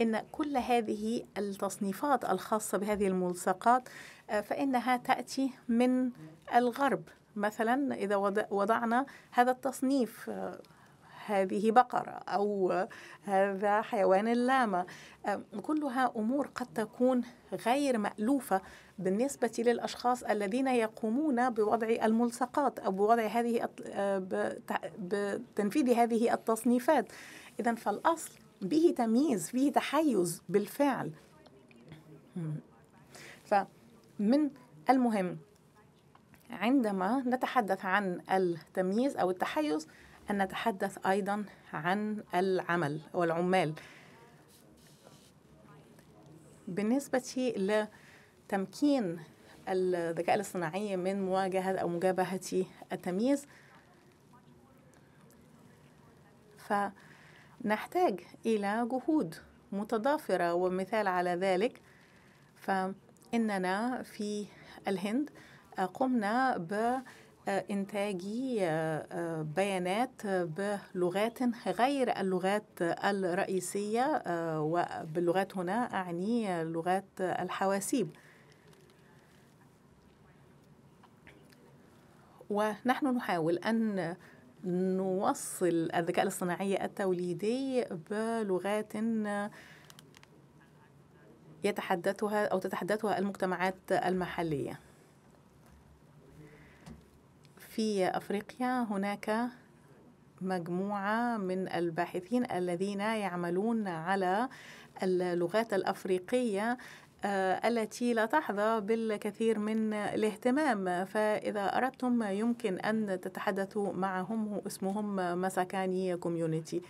S4: ان كل هذه التصنيفات الخاصه بهذه الملصقات آه، فإنها تأتي من الغرب مثلا إذا وضعنا هذا التصنيف آه، هذه بقرة أو هذا حيوان اللامة آه، كلها أمور قد تكون غير مألوفة بالنسبة للأشخاص الذين يقومون بوضع الملصقات أو بوضع هذه بتنفيذ هذه التصنيفات إذا فالأصل به تمييز فيه تحيز بالفعل ف من المهم عندما نتحدث عن التمييز أو التحيز أن نتحدث أيضا عن العمل والعمال بالنسبة لتمكين الذكاء الاصطناعي من مواجهة أو مجابهة التمييز فنحتاج إلى جهود متضافرة ومثال على ذلك فنحتاج اننا في الهند آه، قمنا ب إنتاج آه، آه، بيانات بلغات غير اللغات الرئيسية وباللغات هنا أعني لغات الحواسيب ونحن نحاول أن نوصل الذكاء الاصطناعي التوليدي بلغات يتحدثها أو تتحدثها المجتمعات المحلية في أفريقيا هناك مجموعة من الباحثين الذين يعملون على اللغات الأفريقية آه، التي لا تحظى بالكثير من الاهتمام فإذا أردتم يمكن أن تتحدثوا معهم اسمهم مساكاني كوميونيتي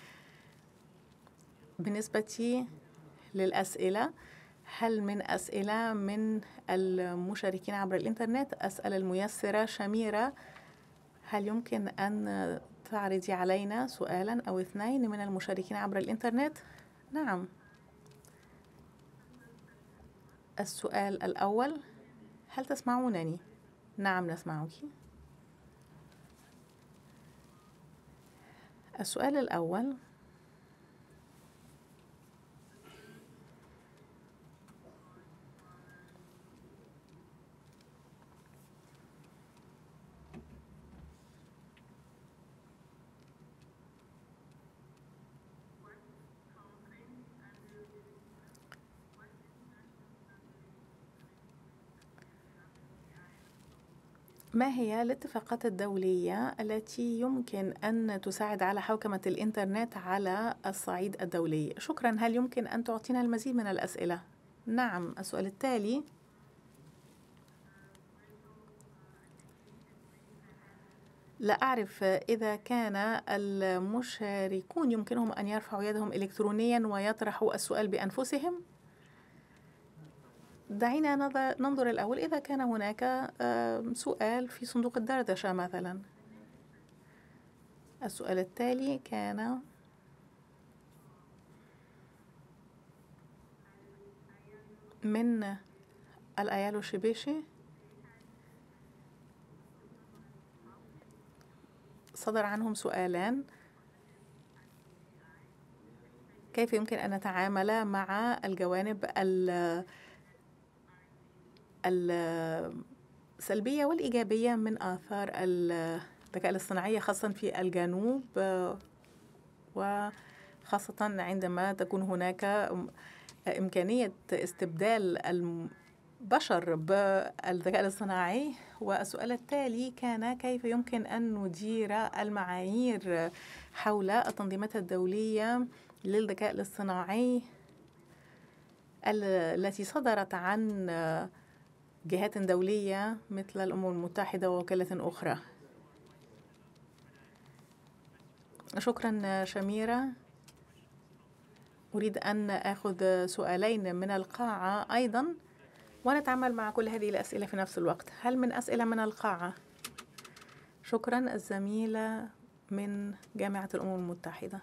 S4: بالنسبة للأسئلة هل من أسئلة من المشاركين عبر الإنترنت أسأل الميسرة شميرة هل يمكن أن تعرضي علينا سؤالا أو اثنين من المشاركين عبر الإنترنت؟ نعم السؤال الأول هل تسمعونني؟ نعم نسمعك السؤال الأول ما هي الاتفاقات الدولية التي يمكن أن تساعد على حوكمة الإنترنت على الصعيد الدولي؟ شكرا هل يمكن أن تعطينا المزيد من الأسئلة؟ نعم السؤال التالي لا أعرف إذا كان المشاركون يمكنهم أن يرفعوا يدهم إلكترونيا ويطرحوا السؤال بأنفسهم دعينا ننظر الأول إذا كان هناك سؤال في صندوق الدردشة مثلا السؤال التالي كان من الأيالو شيبيشي صدر عنهم سؤالان كيف يمكن أن نتعامل مع الجوانب ال السلبية والإيجابية من آثار الذكاء الاصطناعي خاصة في الجنوب وخاصة عندما تكون هناك إمكانية استبدال البشر بالذكاء الاصطناعي والسؤال التالي كان كيف يمكن أن ندير المعايير حول التنظيمات الدولية للذكاء الاصطناعي التي صدرت عن جهات دولية مثل الأمم المتحدة ووكالة أخرى شكرا شميرة أريد أن أخذ سؤالين من القاعة أيضا ونتعامل مع كل هذه الأسئلة في نفس الوقت هل من أسئلة من القاعة؟ شكرا الزميلة من جامعة الأمم المتحدة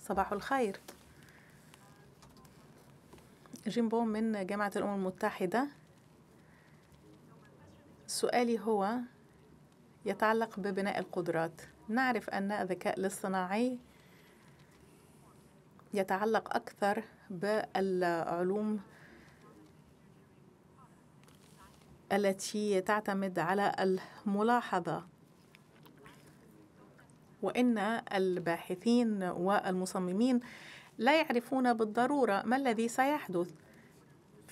S4: صباح الخير جيمبو من جامعة الأمم المتحدة سؤالي هو يتعلق ببناء القدرات نعرف أن الذكاء الاصطناعي يتعلق أكثر بالعلوم التي تعتمد على الملاحظة وإن الباحثين والمصممين لا يعرفون بالضرورة ما الذي سيحدث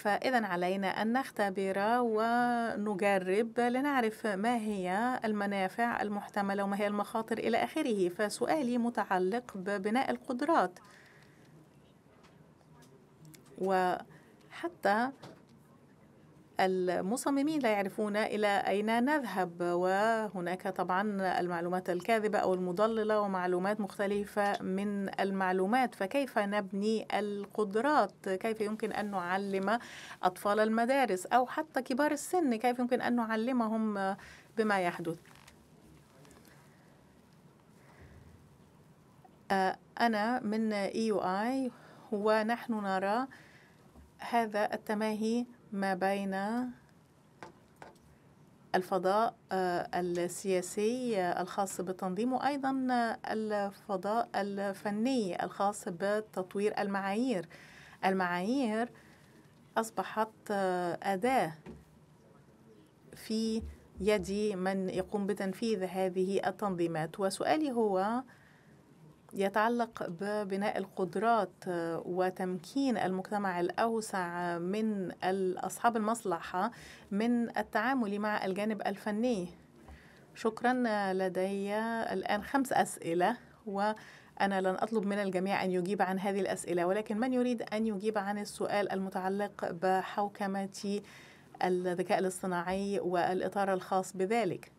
S4: فإذا علينا أن نختبر ونجرب لنعرف ما هي المنافع المحتملة وما هي المخاطر إلى آخره فسؤالي متعلق ببناء القدرات وحتى المصممين لا يعرفون إلى أين نذهب وهناك طبعا المعلومات الكاذبة أو المضللة ومعلومات مختلفة من المعلومات فكيف نبني القدرات كيف يمكن أن نعلم أطفال المدارس أو حتى كبار السن كيف يمكن أن نعلمهم بما يحدث أه، أنا من EUI ونحن نرى هذا التماهي ما بين الفضاء آه، السياسي آه، الخاص بالتنظيم وايضا آه، الفضاء الفني الخاص بتطوير المعايير المعايير اصبحت اداه في يد من يقوم بتنفيذ هذه التنظيمات وسؤالي هو يتعلق ببناء القدرات آه، وتمكين المجتمع الأوسع من أصحاب المصلحة من التعامل مع الجانب الفني شكرا آه، لدي الآن خمس أسئلة وأنا لن أطلب من الجميع أن يجيب عن هذه الأسئلة ولكن من يريد أن يجيب عن السؤال المتعلق بحوكمة الذكاء الاصطناعي والإطار الخاص بذلك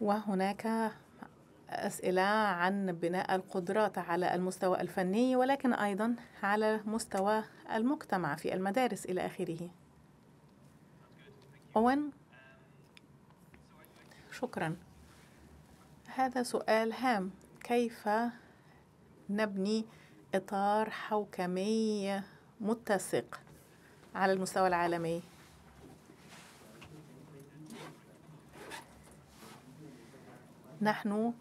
S4: وهناك أسئلة عن بناء القدرات على المستوى الفني ولكن أيضا على مستوى المجتمع في المدارس إلى آخره أوين شكرا هذا سؤال هام كيف نبني إطار حوكمي متسق على المستوى العالمي نحن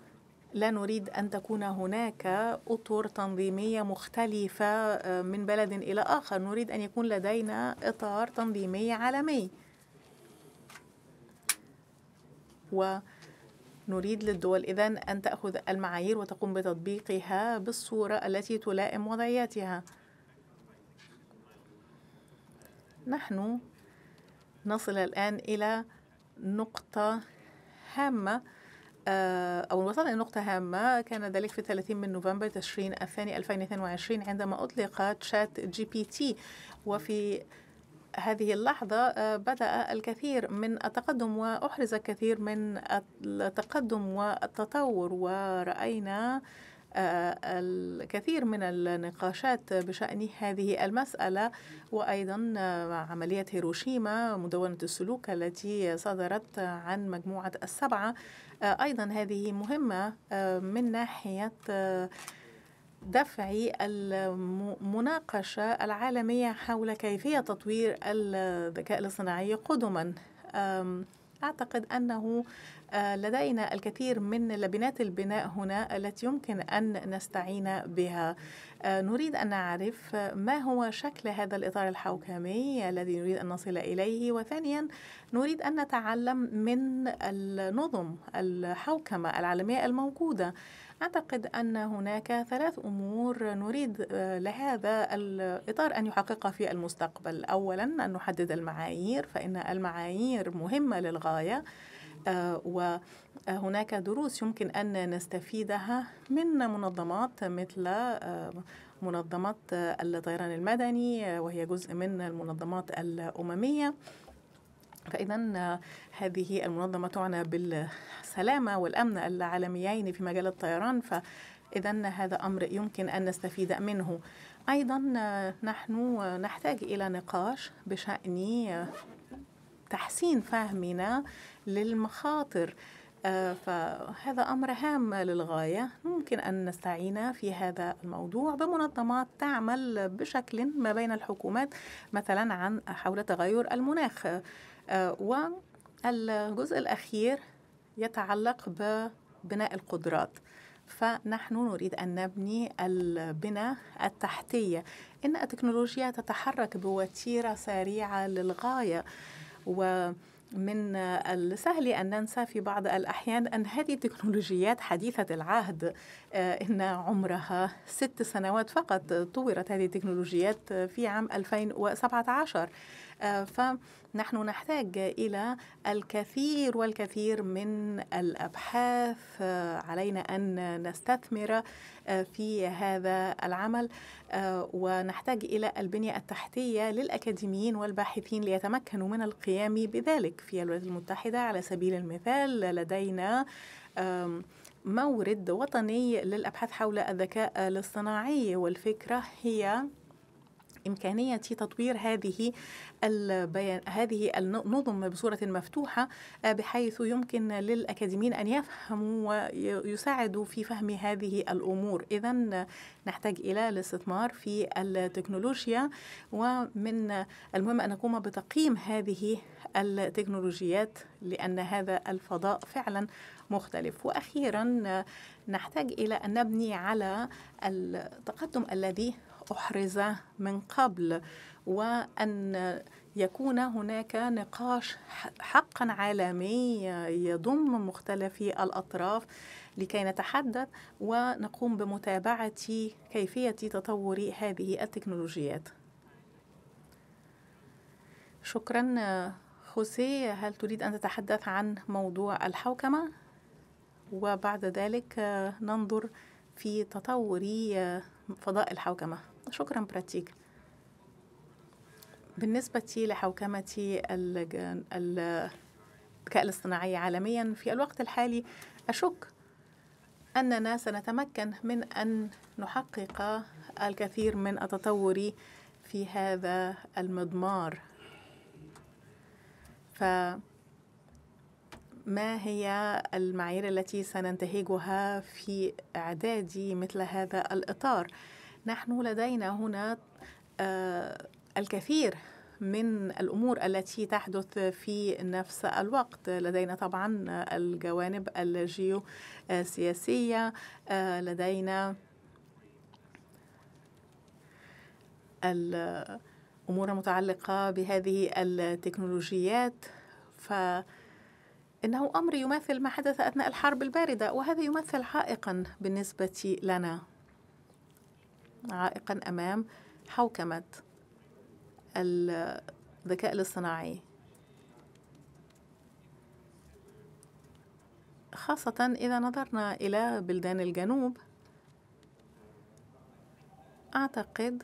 S4: لا نريد أن تكون هناك أطر تنظيمية مختلفة آه، من بلد إلى آخر نريد أن يكون لدينا إطار تنظيمي عالمي ونريد للدول إذا أن تأخذ المعايير وتقوم بتطبيقها بالصورة التي تلائم وضعيتها نحن نصل الآن إلى نقطة هامة آه، أو وصلنا إلى نقطة هامة كان ذلك في 30 من نوفمبر تشرين الثاني 2022 عندما أطلق تشات جي بي تي وفي هذه اللحظة آه، بدأ الكثير من التقدم وأحرز الكثير من التقدم والتطور ورأينا آه، الكثير من النقاشات بشأن هذه المسألة وأيضا عملية هيروشيما مدونة السلوك التي صدرت عن مجموعة السبعة آه، أيضا هذه مهمة آه، من ناحية آه، دفع المناقشة العالمية حول كيفية تطوير الذكاء الاصطناعي قدما أعتقد أنه لدينا الكثير من لبنات البناء هنا التي يمكن أن نستعين بها آه، نريد أن نعرف ما هو شكل هذا الإطار الحوكمي الذي نريد أن نصل إليه وثانيا نريد أن نتعلم من النظم الحوكمة العالمية الموجودة أعتقد أن هناك ثلاث أمور نريد آه، لهذا الإطار أن يحققها في المستقبل أولا أن نحدد المعايير فإن المعايير مهمة للغاية آه، وهناك آه، دروس يمكن أن نستفيدها من منظمات مثل آه، منظمة الطيران المدني وهي جزء من المنظمات الأممية فإذا هذه المنظمة تعنى بالسلامة والأمن العالميين في مجال الطيران فإذا هذا أمر يمكن أن نستفيد منه أيضا نحن نحتاج إلى نقاش بشأن تحسين فهمنا للمخاطر آه، فهذا أمر هام للغاية ممكن أن نستعين في هذا الموضوع بمنظمات تعمل بشكل ما بين الحكومات مثلا عن حول تغير المناخ آه، والجزء الأخير يتعلق ببناء القدرات فنحن نريد أن نبني البنى التحتية إن التكنولوجيا تتحرك بوتيرة سريعة للغاية و من السهل أن ننسى في بعض الأحيان أن هذه التكنولوجيات حديثة العهد آه، إن عمرها ست سنوات فقط طورت هذه التكنولوجيات في عام 2017 فنحن نحتاج إلى الكثير والكثير من الأبحاث آه، علينا أن نستثمر آه، في هذا العمل آه، ونحتاج إلى البنية التحتية للأكاديميين والباحثين ليتمكنوا من القيام بذلك في الولايات المتحدة على سبيل المثال لدينا مورد وطني للأبحاث حول الذكاء الاصطناعي والفكرة هي إمكانية تطوير هذه البيان هذه النظم بصورة مفتوحة آه، بحيث يمكن للأكاديميين أن يفهموا ويساعدوا في فهم هذه الأمور إذا نحتاج إلى الاستثمار في التكنولوجيا ومن المهم أن نقوم بتقييم هذه التكنولوجيات لأن هذا الفضاء فعلا مختلف واخيرا نحتاج الى ان نبني على التقدم الذي أحرز من قبل وأن يكون هناك نقاش حقا عالمي يضم مختلف الأطراف لكي نتحدث ونقوم بمتابعة كيفية تطور هذه التكنولوجيات شكرا خوسي هل تريد أن تتحدث عن موضوع الحوكمة؟ وبعد ذلك ننظر في تطور فضاء الحوكمه شكرا براتيك بالنسبة لحوكمة الذكاء الاصطناعي عالميا في الوقت الحالي أشك أننا سنتمكن من أن نحقق الكثير من التطور في هذا المضمار فما هي المعايير التي سننتهجها في إعداد مثل هذا الإطار؟ نحن لدينا هنا آه، الكثير من الامور التي تحدث في نفس الوقت لدينا طبعا الجوانب الجيوسياسيه آه، لدينا الامور المتعلقه بهذه التكنولوجيات ف إنه أمر يماثل ما حدث أثناء الحرب الباردة وهذا يمثل عائقا بالنسبة لنا عائقا امام حوكمه الذكاء الاصطناعي خاصة إذا نظرنا إلى بلدان الجنوب أعتقد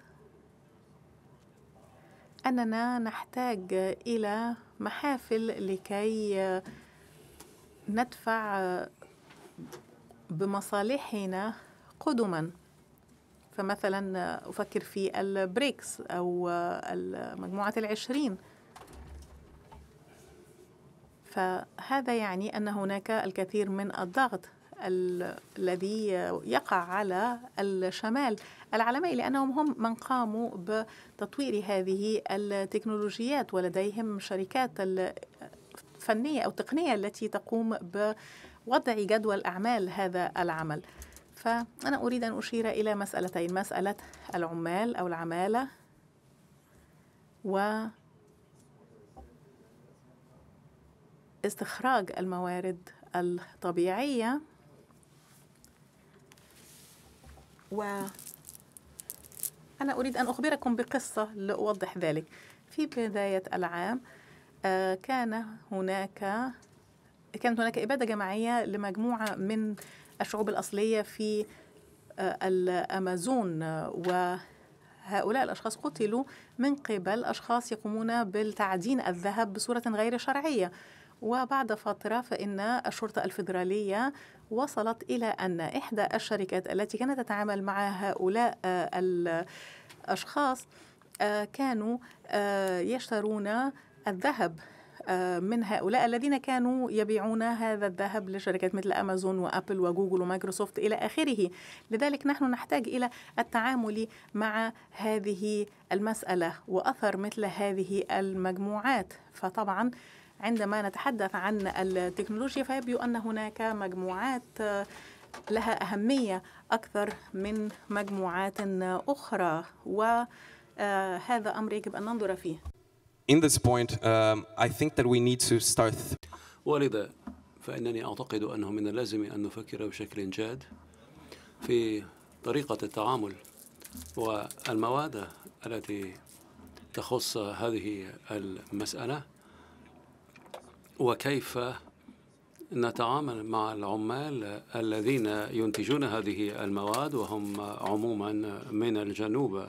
S4: أننا نحتاج إلى محافل لكي ندفع بمصالحنا قدما فمثلا أفكر في البريكس أو مجموعة العشرين فهذا يعني أن هناك الكثير من الضغط الذي يقع على الشمال العلماء لأنهم هم من قاموا بتطوير هذه التكنولوجيات ولديهم شركات الفنية أو التقنية التي تقوم بوضع جدول أعمال هذا العمل فأنا أريد أن أشير إلى مسألتين مسألة العمال أو العمالة و استخراج الموارد الطبيعية وأنا أريد أن أخبركم بقصة لأوضح ذلك في بداية العام آه، كان هناك كانت هناك إبادة جماعية لمجموعة من الشعوب الأصلية في آه، الأمازون آه، وهؤلاء الأشخاص قتلوا من قبل أشخاص يقومون بالتعدين الذهب بصورة غير شرعية وبعد فترة فإن الشرطة الفيدرالية وصلت إلى أن إحدى الشركات التي كانت تتعامل مع هؤلاء آه، الأشخاص كانوا يشترون الذهب آه، من هؤلاء الذين كانوا يبيعون هذا الذهب لشركات مثل أمازون وأبل وجوجل ومايكروسوفت إلى آخره لذلك نحن نحتاج إلى التعامل مع هذه المسألة وأثر مثل هذه المجموعات فطبعا عندما نتحدث عن التكنولوجيا فيبدو أن هناك مجموعات آه، لها أهمية أكثر من مجموعات أخرى وهذا آه، أمر يجب أن ننظر
S3: فيه in this point, um, I think that we need to start. ولذا فإنني أعتقد أنه من اللازم أن نفكر بشكل جاد في طريقة التعامل والمواد التي تخص هذه المسألة وكيف نتعامل مع العمال الذين ينتجون هذه المواد وهم عموما من الجنوب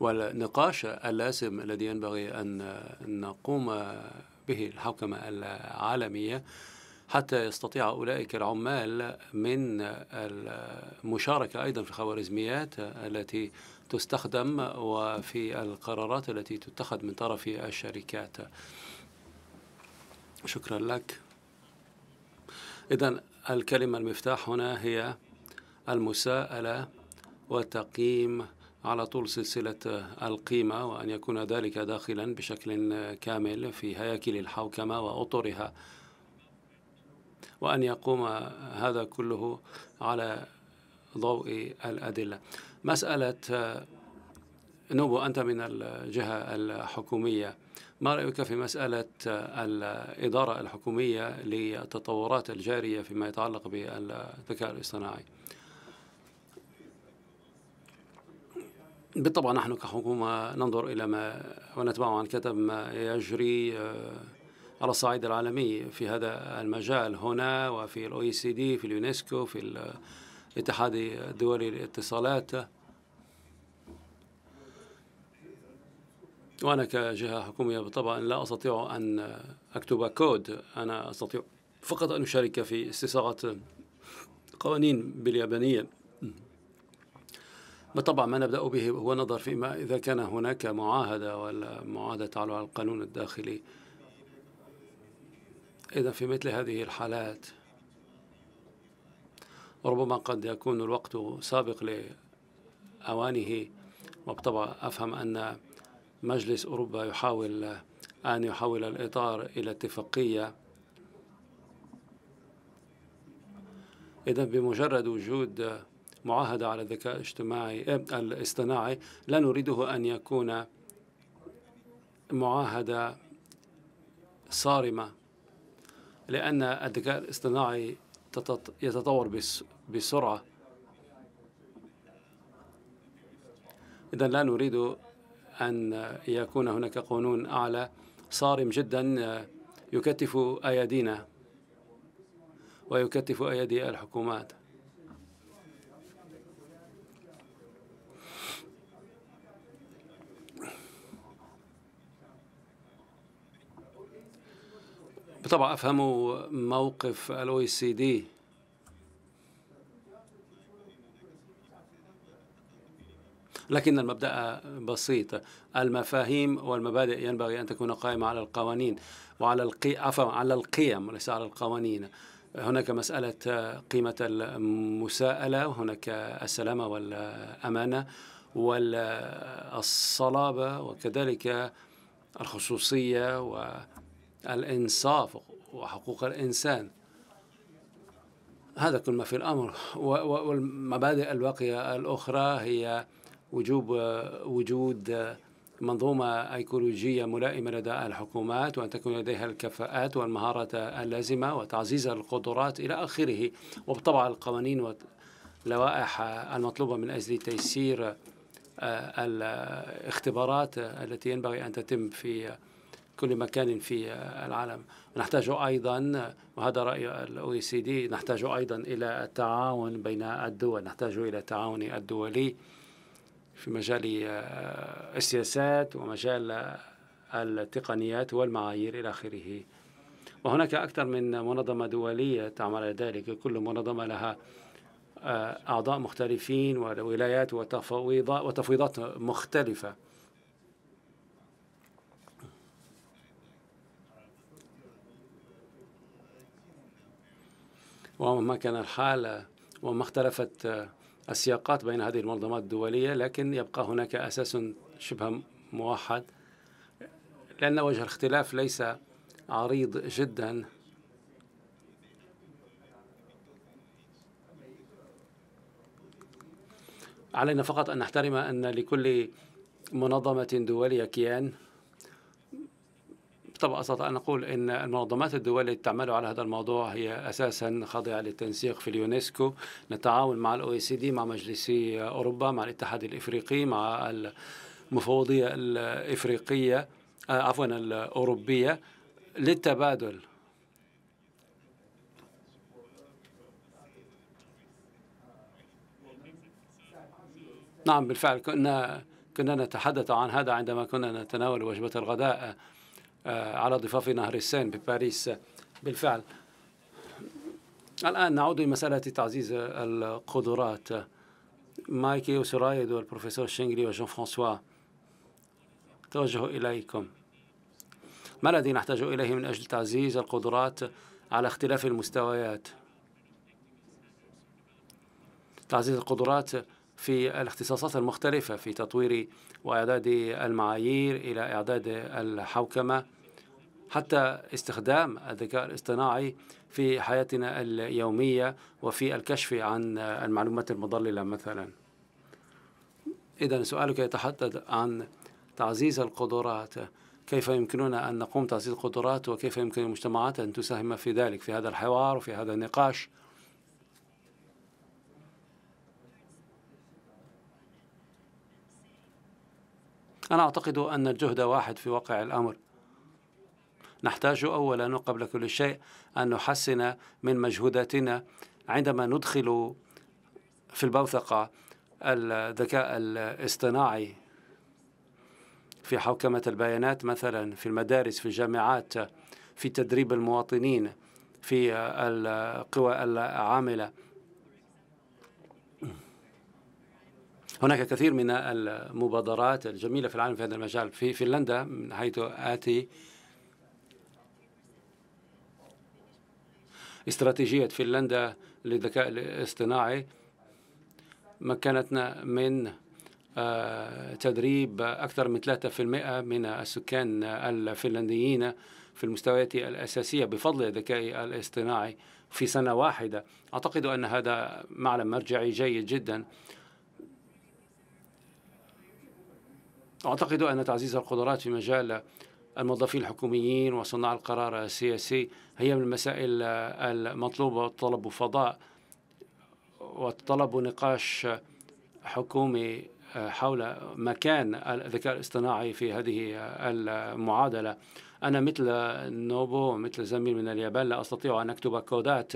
S3: والنقاش اللازم الذي ينبغي أن نقوم به الحوكمة العالمية حتى يستطيع أولئك العمال من المشاركة أيضا في الخوارزميات التي تستخدم وفي القرارات التي تتخذ من طرف الشركات شكرا لك إذا الكلمة المفتاح هنا هي المساءلة وتقييم على طول سلسلة آه، القيمة وأن يكون ذلك داخلا بشكل آه، كامل في هياكل الحوكمة وأطرها وأن يقوم آه، هذا كله على ضوء الأدلة مسألة نوبو أنت من الجهة الحكومية ما رأيك في مسألة الإدارة الحكومية للتطورات الجارية فيما يتعلق بالذكاء الاصطناعي؟ بالطبع نحن كحكومة ننظر إلى ما ونتبع عن كتب ما يجري آه، على الصعيد العالمي في هذا المجال هنا وفي الاو سي دي في اليونسكو في الاتحاد آه، الدولي للاتصالات وأنا كجهة حكومية بالطبع لا أستطيع أن أكتب كود أنا أستطيع فقط أن أشارك في استصاغة قوانين باليابانية بالطبع ما نبدأ به هو نظر فيما إذا كان هناك معاهدة ولا معاهده على القانون الداخلي إذا في مثل هذه الحالات ربما قد يكون الوقت سابق لأوانه وبالطبع أفهم أن مجلس أوروبا يحاول أن يحول الإطار إلى اتفاقية إذا بمجرد وجود معاهدة على الذكاء الاجتماعي آه، الاصطناعي لا نريده أن يكون معاهدة صارمة لأن الذكاء الاصطناعي يتطور بسرعة إذا لا نريد أن يكون هناك قانون أعلى صارم جدا آه، يكتف أيادينا ويكتف أيدي الحكومات بطبع افهم موقف الاو سي دي لكن المبدا بسيط المفاهيم والمبادئ ينبغي ان تكون قائمه على القوانين وعلى القي... عفوا على القيم وليس على القوانين هناك مساله قيمه المساءله وهناك السلامه والامانه والصلابه وكذلك الخصوصيه و الإنصاف وحقوق الإنسان هذا كل ما في الأمر والمبادئ الباقية الأخرى هي وجوب وجود منظومة أيكولوجية ملائمة لدى الحكومات وأن تكون لديها الكفاءات والمهارة اللازمة وتعزيز القدرات إلى آخره وبطبع القوانين واللوائح المطلوبة من أجل تيسير آه، الاختبارات التي ينبغي أن تتم في كل مكان في العالم نحتاج أيضا وهذا رأي الأو سي دي e نحتاج أيضا إلى التعاون بين الدول نحتاج إلى التعاون الدولي في مجال آه، السياسات ومجال آه، التقنيات والمعايير إلى آخره وهناك أكثر من منظمة دولية تعمل على ذلك كل منظمة لها آه، أعضاء مختلفين وولايات وتفويضات مختلفة وما كان الحال وما اختلفت السياقات بين هذه المنظمات الدولية لكن يبقى هناك أساس شبه موحد لأن وجه الاختلاف ليس عريض جدا علينا فقط أن نحترم أن لكل منظمة دولية كيان طبعا استطيع ان اقول ان المنظمات الدوليه التي تعمل على هذا الموضوع هي اساسا خاضعه للتنسيق في اليونسكو نتعاون مع الاو سي دي مع مجلسي اوروبا مع الاتحاد الافريقي مع المفوضيه الافريقيه آه، عفوا الاوروبيه للتبادل نعم بالفعل كنا كنا نتحدث عن هذا عندما كنا نتناول وجبة الغداء آه، على ضفاف نهر السين بباريس آه، بالفعل الآن نعود لمسألة تعزيز القدرات مايكي وسرايد والبروفيسور شينغلي وجون فرانسوا توجه إليكم ما الذي نحتاج إليه من أجل تعزيز القدرات على اختلاف المستويات تعزيز القدرات في الاختصاصات المختلفة في تطوير وإعداد المعايير إلى إعداد الحوكمة حتى استخدام الذكاء الاصطناعي في حياتنا اليومية وفي الكشف عن المعلومات المضللة مثلا إذا سؤالك يتحدث عن تعزيز القدرات كيف يمكننا أن نقوم تعزيز القدرات وكيف يمكن المجتمعات أن تساهم في ذلك في هذا الحوار وفي هذا النقاش أنا أعتقد أن الجهد واحد في واقع الأمر نحتاج أولا وقبل كل شيء أن نحسن من مجهوداتنا عندما ندخل في البوثقة الذكاء الاصطناعي في حوكمة البيانات مثلا في المدارس في الجامعات في تدريب المواطنين في القوى العامله هناك كثير من المبادرات الجميلة في العالم في هذا المجال في فنلندا من حيث آتي استراتيجية فنلندا للذكاء الاصطناعي مكنتنا من آه، تدريب أكثر من 3% من السكان الفنلنديين في المستويات الأساسية بفضل الذكاء الاصطناعي في سنة واحدة أعتقد أن هذا معلم مرجعي جيد جدا أعتقد أن تعزيز القدرات في مجال الموظفين الحكوميين وصناع القرار السياسي هي من المسائل المطلوبة وتطلب فضاء وتطلب نقاش حكومي حول مكان الذكاء الاصطناعي في هذه المعادلة أنا مثل نوبو مثل زميل من اليابان لا أستطيع أن أكتب كودات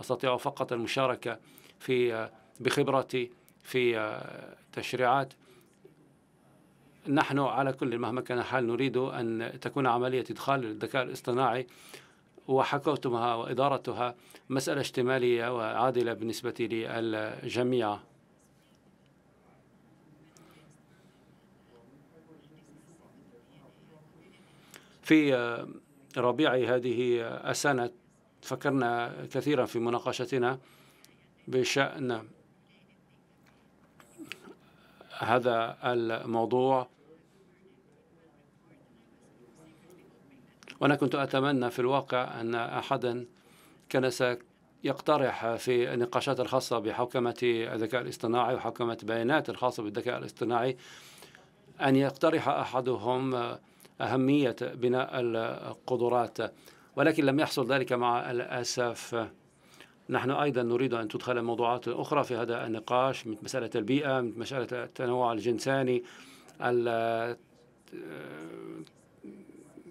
S3: أستطيع فقط المشاركة في بخبرتي في تشريعات نحن على كل مهما كان الحال نريد أن تكون عملية إدخال الذكاء الاصطناعي وحكومتها وإدارتها مسألة اجتمالية وعادلة بالنسبة للجميع في ربيع هذه السنة فكرنا كثيرا في مناقشتنا بشأن هذا الموضوع وأنا كنت أتمنى في الواقع أن أحدا كان يقترح في النقاشات الخاصة بحوكمة الذكاء الاصطناعي وحوكمة البيانات الخاصة بالذكاء الاصطناعي أن يقترح أحدهم أهمية بناء القدرات ولكن لم يحصل ذلك مع الأسف نحن أيضا نريد أن تدخل موضوعات أخرى في هذا النقاش مثل مسألة البيئة مثل مسألة التنوع الجنساني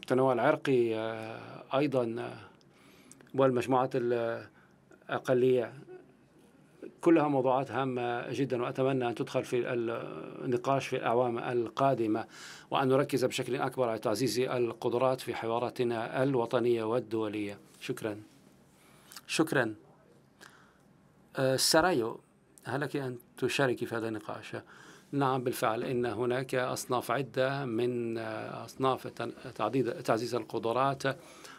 S3: التنوع العرقي آه، أيضا آه، والمجموعات الأقلية كلها موضوعات هامة جدا وأتمنى أن تدخل في النقاش في الأعوام القادمة وأن نركز بشكل أكبر على تعزيز القدرات في حواراتنا الوطنية والدولية شكرا شكرا آه، سرايو لك أن تشاركي في هذا النقاش نعم بالفعل إن هناك أصناف عدة من آه، أصناف تعزيز القدرات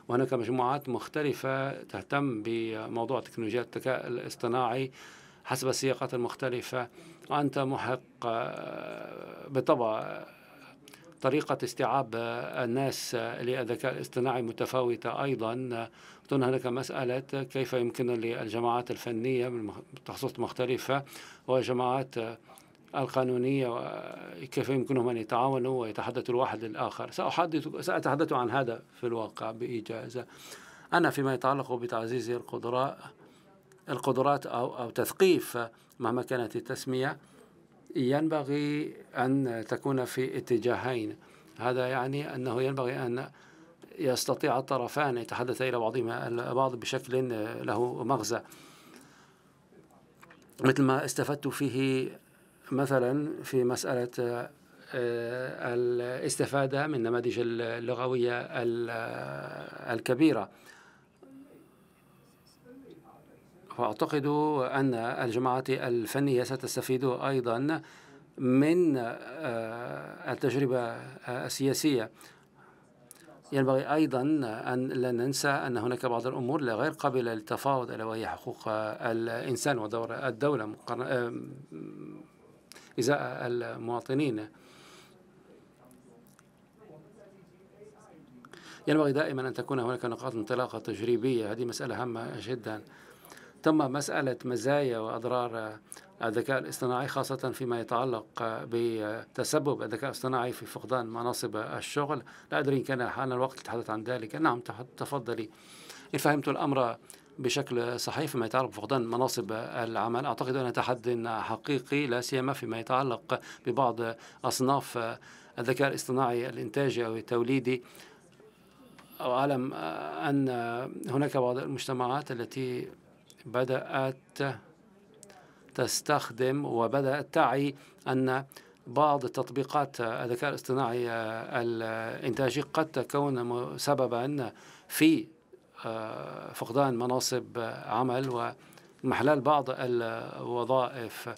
S3: وهناك مجموعات مختلفة تهتم بموضوع تكنولوجيا الذكاء الاصطناعي حسب السياقات المختلفة وأنت محق آه، بالطبع آه، طريقة استيعاب الناس للذكاء الاصطناعي متفاوتة أيضا هناك مسألة كيف يمكن للجماعات الفنية من تخصصات مختلفة وجماعات القانونية وكيف يمكنهم أن يتعاونوا ويتحدثوا الواحد للآخر سأحدث سأتحدث عن هذا في الواقع بإيجاز أنا فيما يتعلق بتعزيز القدرات القدرات أو, أو تثقيف مهما كانت التسمية ينبغي أن تكون في اتجاهين هذا يعني أنه ينبغي أن يستطيع الطرفان يتحدث إلى بعضهما البعض بشكل له مغزى مثل ما استفدت فيه مثلا في مسألة آه، الاستفادة من نماذج اللغوية آه، الكبيرة وأعتقد أن الجماعات الفنية ستستفيد أيضا من آه، التجربة السياسية ينبغي أيضا أن لا ننسى أن هناك بعض الأمور غير قابلة للتفاوض وهي حقوق الإنسان ودور الدولة إزاء المواطنين ينبغي دائما أن تكون هناك نقاط انطلاقة تجريبية هذه مسألة هامة جدا ثم مسألة مزايا وأضرار الذكاء الاصطناعي خاصة فيما يتعلق بتسبب الذكاء الاصطناعي في فقدان مناصب الشغل لا أدري إن كان حان الوقت للتحدث عن ذلك نعم تفضلي إن فهمت الأمر بشكل صحيح فيما يتعلق بفقدان مناصب العمل اعتقد ان تحدي حقيقي لا سيما فيما يتعلق ببعض اصناف الذكاء الاصطناعي الانتاجي او التوليدي أعلم أن هناك بعض المجتمعات التي بدأت تستخدم وبدأت تعي أن بعض التطبيقات الذكاء الاصطناعي الإنتاجي قد تكون سببا في فقدان مناصب عمل ومحلال بعض الوظائف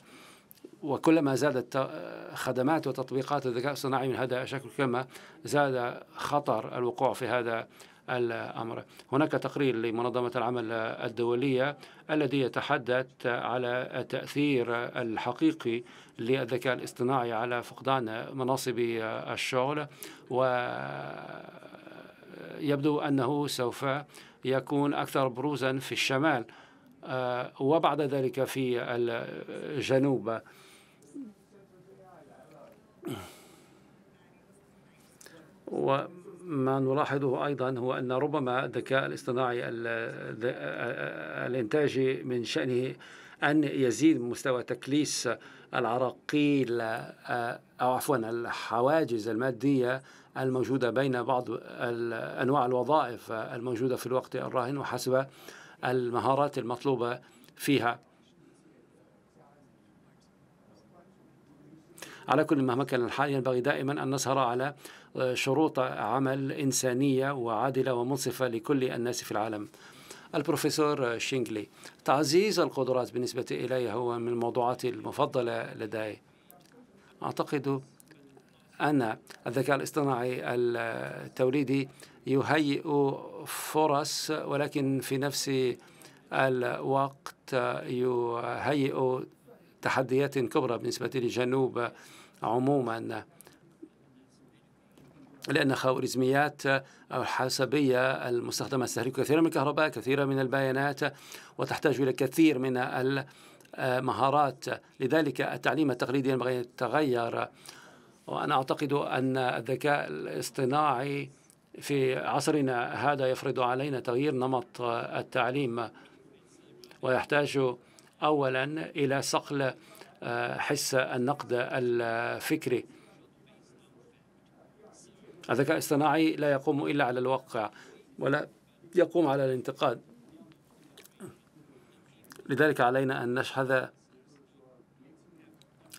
S3: وكلما زادت خدمات وتطبيقات الذكاء الصناعي من هذا الشكل كما زاد خطر الوقوع في هذا الأمر هناك تقرير لمنظمة العمل الدولية الذي يتحدث على التأثير الحقيقي للذكاء الاصطناعي على فقدان مناصب الشغل ويبدو أنه سوف يكون أكثر بروزا في الشمال آه، وبعد ذلك في الجنوب وما نلاحظه أيضا هو أن ربما الذكاء الاصطناعي آه، الإنتاجي من شأنه أن يزيد مستوى تكليس العراقيل آه، أو عفوا الحواجز المادية الموجودة بين بعض أنواع الوظائف الموجودة في الوقت الراهن وحسب المهارات المطلوبة فيها على كل مهما كان الحال ينبغي دائما أن نسهر على شروط عمل إنسانية وعادلة ومنصفة لكل الناس في العالم البروفيسور شينغلي تعزيز القدرات بالنسبة إلي هو من الموضوعات المفضلة لدي أعتقد أن الذكاء الاصطناعي التوليدي يهيئ فرص ولكن في نفس الوقت يهيئ تحديات كبرى بالنسبة للجنوب عموما لأن خوارزميات الحاسبية المستخدمة تستهلك كثيرا من الكهرباء كثيرا من البيانات وتحتاج إلى كثير من المهارات لذلك التعليم التقليدي ينبغي أن يتغير وأنا أعتقد أن الذكاء الاصطناعي في عصرنا هذا يفرض علينا تغيير نمط التعليم ويحتاج أولا إلى صقل آه، حس النقد الفكري الذكاء الاصطناعي لا يقوم إلا على الواقع ولا يقوم على الانتقاد لذلك علينا أن نشحذ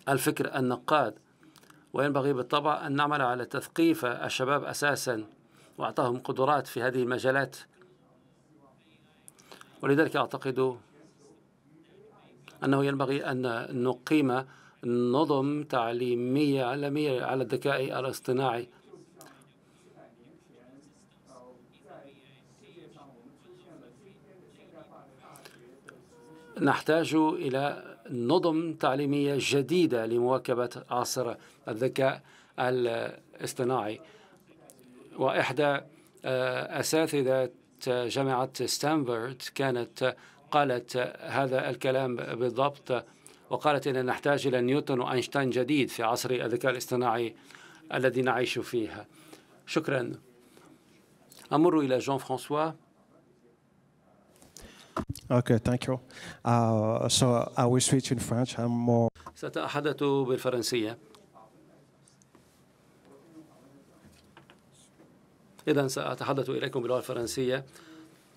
S3: الفكر النقاد وينبغي بالطبع أن نعمل على تثقيف الشباب أساسا وأعطاهم قدرات في هذه المجالات ولذلك أعتقد أنه ينبغي أن نقيم نظم تعليمية عالمية على الذكاء الاصطناعي نحتاج إلى نظم تعليمية جديدة لمواكبة عصر الذكاء الاصطناعي وإحدى آه، أساتذة جامعة ستانفورد كانت قالت هذا الكلام بالضبط وقالت أننا نحتاج إلى نيوتن وأينشتاين جديد في عصر الذكاء الاصطناعي الذي نعيش فيها شكرا أمر إلى جون فرانسوا
S1: Okay, thank you. Uh, so I will switch in French. I'm more.
S3: سأتحدث بالفرنسية. إذا سأتحدث إليكم باللغة الفرنسية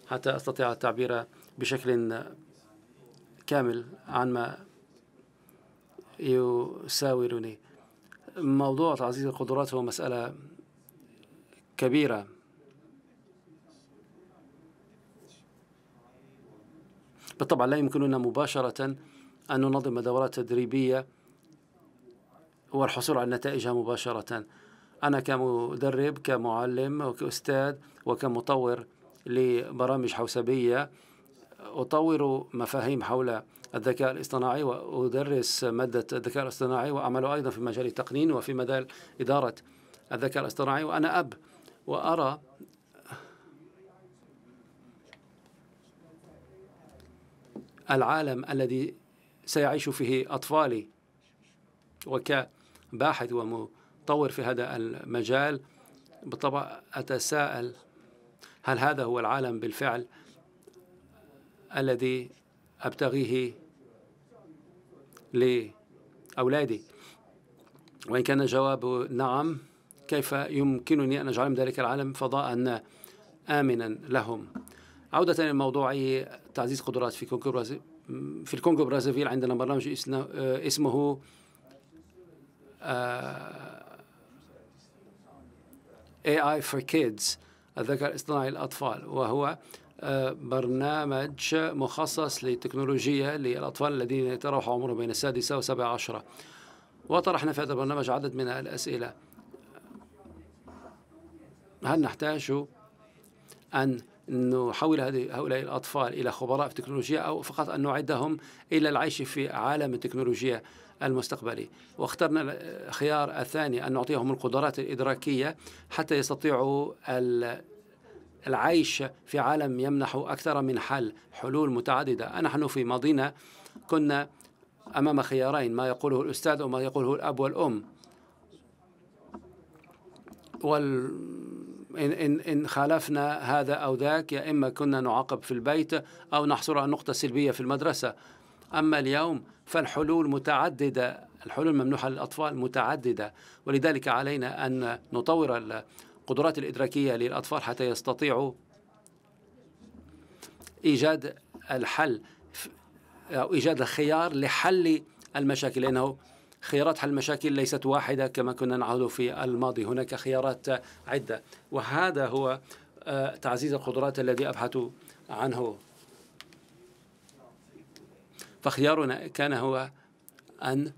S3: حتى أستطيع التعبير بشكل كامل عن ما يساورني. موضوع تعزيز القدرات هو مسألة كبيرة بالطبع لا يمكننا مباشرة أن ننظم دورات تدريبية والحصول على نتائجها مباشرة أنا كمدرب كمعلم وكأستاذ وكمطور لبرامج حوسبية أطور مفاهيم حول الذكاء الاصطناعي وأدرس مادة الذكاء الاصطناعي وأعمل أيضا في مجال التقنين وفي مجال إدارة الذكاء الاصطناعي وأنا أب وأرى العالم الذي سيعيش فيه أطفالي وكباحث ومطور في هذا المجال بالطبع أتساءل هل هذا هو العالم بالفعل الذي أبتغيه لأولادي وإن كان الجواب نعم كيف يمكنني أن أجعل ذلك العالم فضاء آمنا لهم عودة لموضوعي تعزيز قدرات في كونغو برازي في الكونغو برازافيل عندنا برنامج اسمه اي اي فور كيدز الذكاء الاصطناعي للأطفال وهو آه، برنامج مخصص للتكنولوجيا للأطفال الذين يتراوح عمرهم بين السادسة وسبع عشرة وطرحنا في هذا البرنامج عدد من الأسئلة هل نحتاج أن أن نحول هؤلاء الأطفال إلى خبراء في التكنولوجيا أو فقط أن نعدهم إلى العيش في عالم التكنولوجيا المستقبلي واخترنا الخيار الثاني أن نعطيهم القدرات الإدراكية حتى يستطيعوا العيش في عالم يمنح أكثر من حل حلول متعددة نحن في ماضينا كنا أمام خيارين ما يقوله الأستاذ وما يقوله الأب والأم وال إن, إن, إن خالفنا هذا أو ذاك يا إما كنا نعاقب في البيت أو نحصر نقطة سلبية في المدرسة أما اليوم فالحلول متعددة الحلول الممنوحة للأطفال متعددة ولذلك علينا أن نطور القدرات الإدراكية للأطفال حتى يستطيعوا إيجاد الحل أو إيجاد الخيار لحل المشاكل لأنه خيارات حل المشاكل ليست واحدة كما كنا نعهد في الماضي هناك خيارات عدة وهذا هو آه، تعزيز القدرات الذي أبحث عنه فخيارنا كان هو أن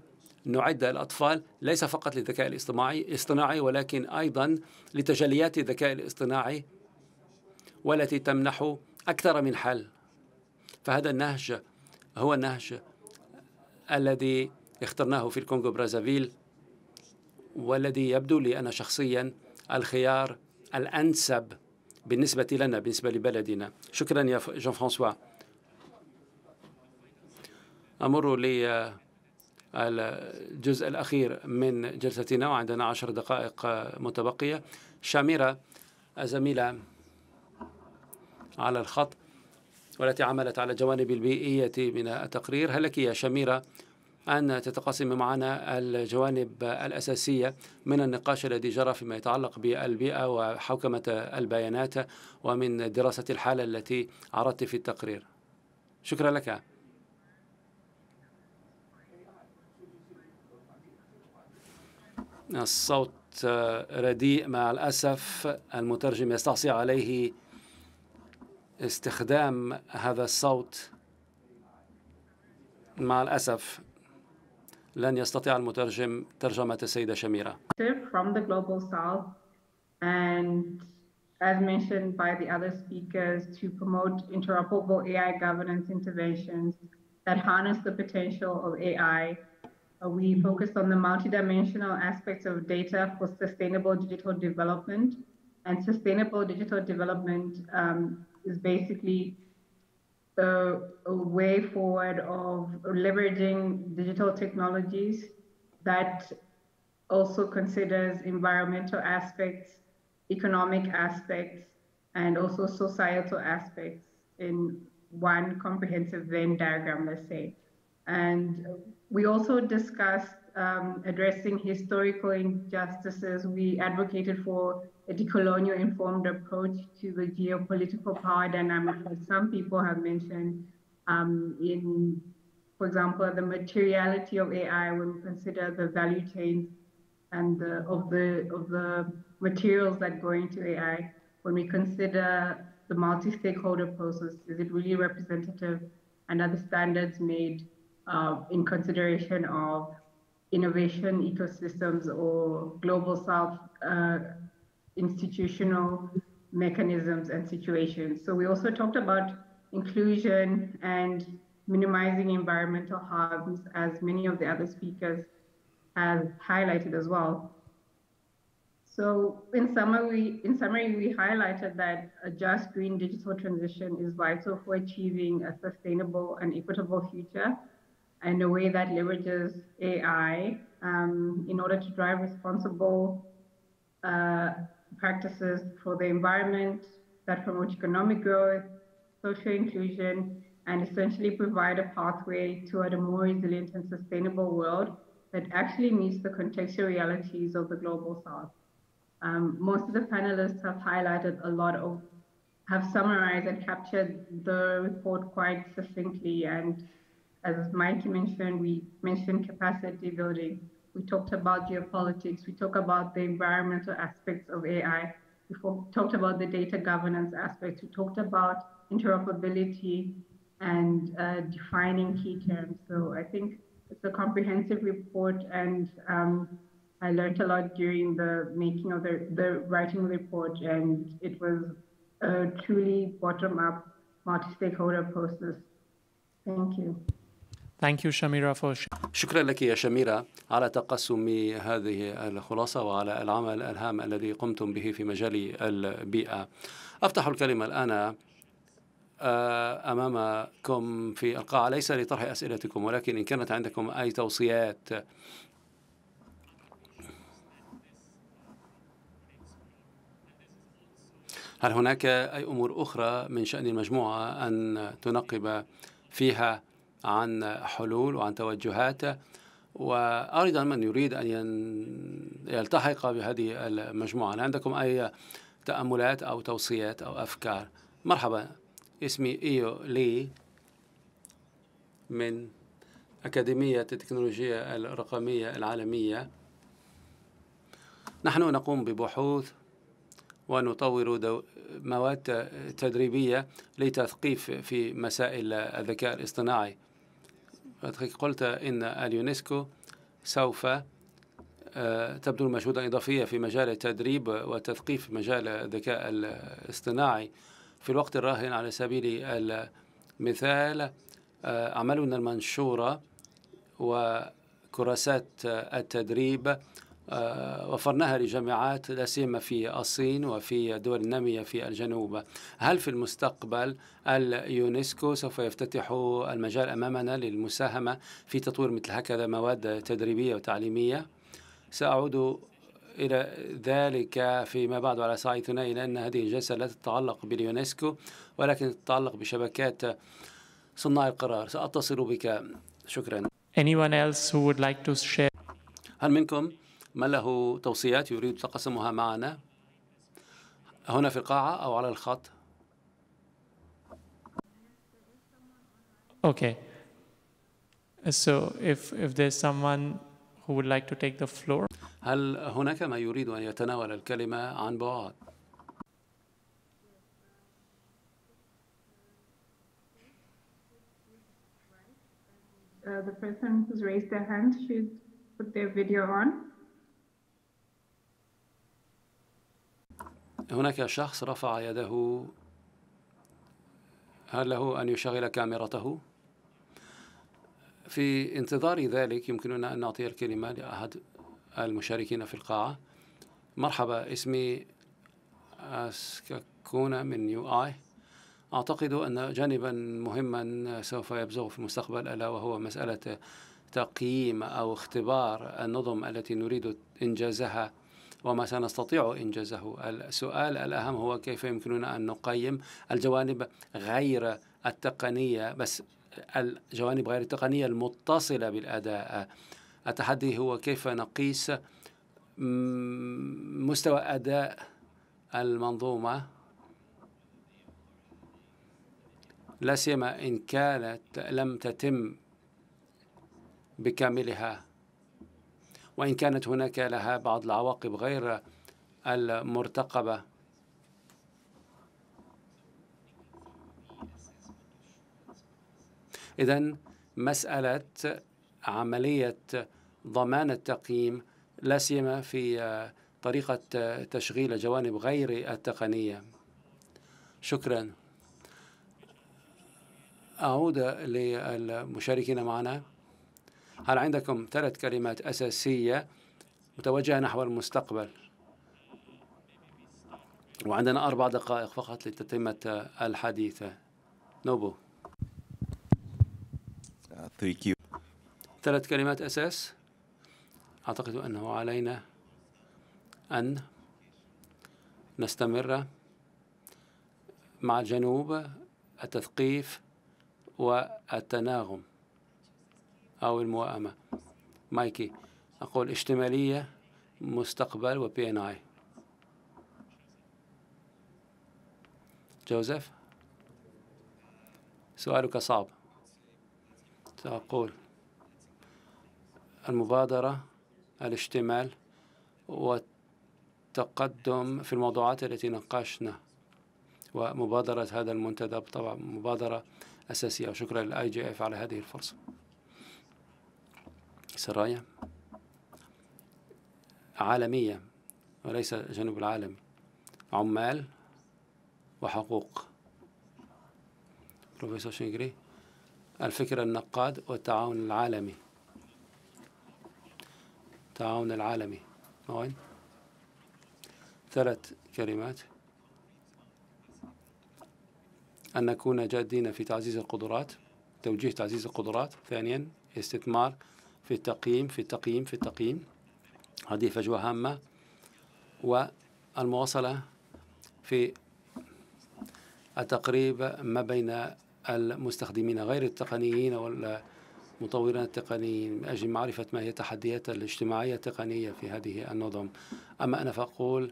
S3: نعد الأطفال ليس فقط للذكاء الاصطناعي اصطناعي ولكن أيضا لتجليات الذكاء الاصطناعي والتي تمنح أكثر من حل فهذا النهج هو النهج الذي اخترناه في الكونغو برازافيل والذي يبدو لي أنا شخصيا الخيار الأنسب بالنسبة لنا بالنسبة لبلدنا شكرا يا جون فرانسوا أمر آه، الجزء الأخير من جلستنا وعندنا عشر دقائق آه، متبقية شاميرة زميلة على الخط والتي عملت على الجوانب البيئية من التقرير هل لك يا شاميره أن تتقاسم معنا الجوانب الأساسية من النقاش الذي جرى فيما يتعلق بالبيئة وحوكمة البيانات ومن دراسة الحالة التي عرضت في التقرير شكرا لك الصوت رديء مع الأسف المترجم يستعصي عليه استخدام هذا الصوت مع الأسف لن يستطيع المترجم ترجمة السيدة شميرة.
S1: From the global south and as mentioned by the other speakers to promote interoperable AI governance interventions that harness the potential of AI. Uh, we focused on the multidimensional aspects of data for sustainable digital development. And sustainable digital development um, is basically a, a way forward of leveraging digital technologies that also considers environmental aspects, economic aspects, and also societal aspects in one comprehensive Venn diagram, let's say. And we also discussed um, addressing historical injustices. We advocated for a decolonial informed approach to the geopolitical power dynamics that some people have mentioned um, in, for example, the materiality of AI when we consider the value chains and the, of the of the materials that go into AI. When we consider the multi-stakeholder process, is it really representative? And are the standards made uh, in consideration of innovation ecosystems or global south? Uh, institutional mechanisms and situations. So we also talked about inclusion and minimizing environmental harms, as many of the other speakers have highlighted as well. So in summary, in summary, we highlighted that a just green digital transition is vital for achieving a sustainable and equitable future in a way that leverages AI um, in order to drive responsible uh, practices for the environment that promote economic growth, social inclusion, and essentially provide a pathway toward a more resilient and sustainable world that actually meets the contextual realities of the global south. Um, most of the panelists have highlighted a lot of, have summarized and captured the report quite succinctly. And as Mikey mentioned, we mentioned capacity building. We talked about geopolitics. We talked about the environmental aspects of AI. We talked about the data governance aspects. We talked about interoperability and uh, defining key terms. So I think it's a comprehensive report, and um, I learned a lot during the making of the, the writing report, and it was a truly bottom-up multi-stakeholder process. Thank you. Thank you, Shamira, for
S3: شكرا لك يا شميرة على تقسم هذه الخلاصة وعلى العمل الهام الذي قمتم به في مجال البيئة أفتح الكلمة الآن آه، أمامكم في القاعة ليس لطرح أسئلتكم ولكن إن كانت عندكم أي توصيات هل هناك أي أمور أخرى من شأن المجموعة أن تنقب فيها عن حلول وعن توجهات وأيضا من يريد أن يلتحق بهذه المجموعة هل عندكم أي تأملات أو توصيات أو أفكار مرحبا اسمي إيو لي من أكاديمية التكنولوجيا الرقمية العالمية نحن نقوم ببحوث ونطور مواد تدريبية لتثقيف في مسائل الذكاء الاصطناعي باتريك قلت إن اليونسكو سوف آه، تبذل مجهودا إضافية في مجال التدريب وتثقيف مجال الذكاء الاصطناعي في الوقت الراهن على سبيل المثال آه، أعمالنا المنشورة وكراسات التدريب آه، وفرناها لجامعات لا سيما في الصين وفي دول الناميه في الجنوب. هل في المستقبل اليونسكو سوف يفتتح المجال امامنا للمساهمه في تطوير مثل هكذا مواد تدريبيه وتعليميه؟ ساعود إلى ذلك فيما بعد على صعيد ثنائي لأن هذه الجلسة لا تتعلق باليونسكو ولكن تتعلق بشبكات صناع القرار سأتصل بك شكرا
S1: Anyone else who would like to share?
S3: هل منكم من له توصيات يريد تقسمها معنا هنا في القاعة أو على الخط
S1: Okay. So if, if there's someone who would like to take the floor.
S3: هل هناك ما يريد أن يتناول الكلمة عن بعد؟
S1: Uh, the person who's raised their hand should put their video on.
S3: هناك شخص رفع يده هل له أن يشغل كاميرته؟ في انتظار ذلك يمكننا أن نعطي الكلمة لأحد المشاركين في القاعة مرحبا اسمي أسككونا من يو آي أعتقد أن جانبا مهما سوف يبزغ في المستقبل ألا وهو مسألة تقييم أو اختبار النظم التي نريد إنجازها وما سنستطيع إنجازه السؤال الأهم هو كيف يمكننا أن نقيم الجوانب غير التقنية بس الجوانب غير التقنية المتصلة بالأداء التحدي هو كيف نقيس مستوى أداء المنظومة لا سيما إن كانت لم تتم بكاملها وإن كانت هناك لها بعض العواقب غير المرتقبة إذا مسألة عملية ضمان التقييم لا سيما في طريقة تشغيل الجوانب غير التقنية شكرا أعود للمشاركين معنا هل عندكم ثلاث كلمات أساسية متوجهة نحو المستقبل وعندنا أربع دقائق فقط لتتمة الحديث نوبو uh, ثلاث كلمات أساس أعتقد أنه علينا أن نستمر مع الجنوب التثقيف والتناغم أو الموائمة مايكي أقول اشتمالية مستقبل وبي ان اي جوزيف سؤالك صعب سأقول المبادرة الاشتمال والتقدم في الموضوعات التي ناقشنا ومبادرة هذا المنتدى طبعا مبادرة أساسية وشكرا للاي جي اف على هذه الفرصة سرايا عالمية وليس جنوب العالم عمال وحقوق بروفيسور شينجري الفكر النقاد والتعاون العالمي التعاون العالمي وين ثلاث كلمات أن نكون جادين في تعزيز القدرات توجيه تعزيز القدرات ثانيا استثمار في التقييم في التقييم في التقييم هذه فجوة هامة والمواصلة في التقريب ما بين المستخدمين غير التقنيين والمطورين التقنيين من أجل معرفة ما هي التحديات الاجتماعية التقنية في هذه النظم أما أنا فأقول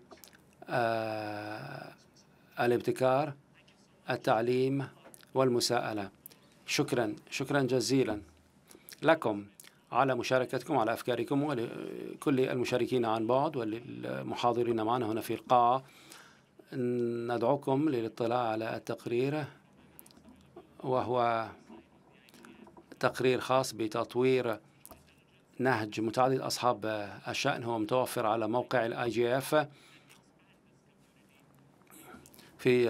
S3: آه الابتكار التعليم والمساءلة شكرا شكرا جزيلا لكم على مشاركتكم على أفكاركم ولكل المشاركين عن بعد وللمحاضرين معنا هنا في القاعة ندعوكم للاطلاع على التقرير وهو تقرير خاص بتطوير نهج متعدد أصحاب الشأن هو متوفر على موقع الاي جي اف في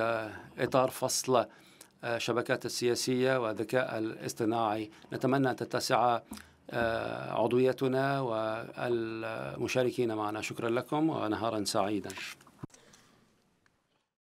S3: إطار فصل الشبكات السياسية والذكاء الاصطناعي نتمنى أن تتسع آه، عضويتنا والمشاركين معنا شكرا لكم ونهارا سعيدا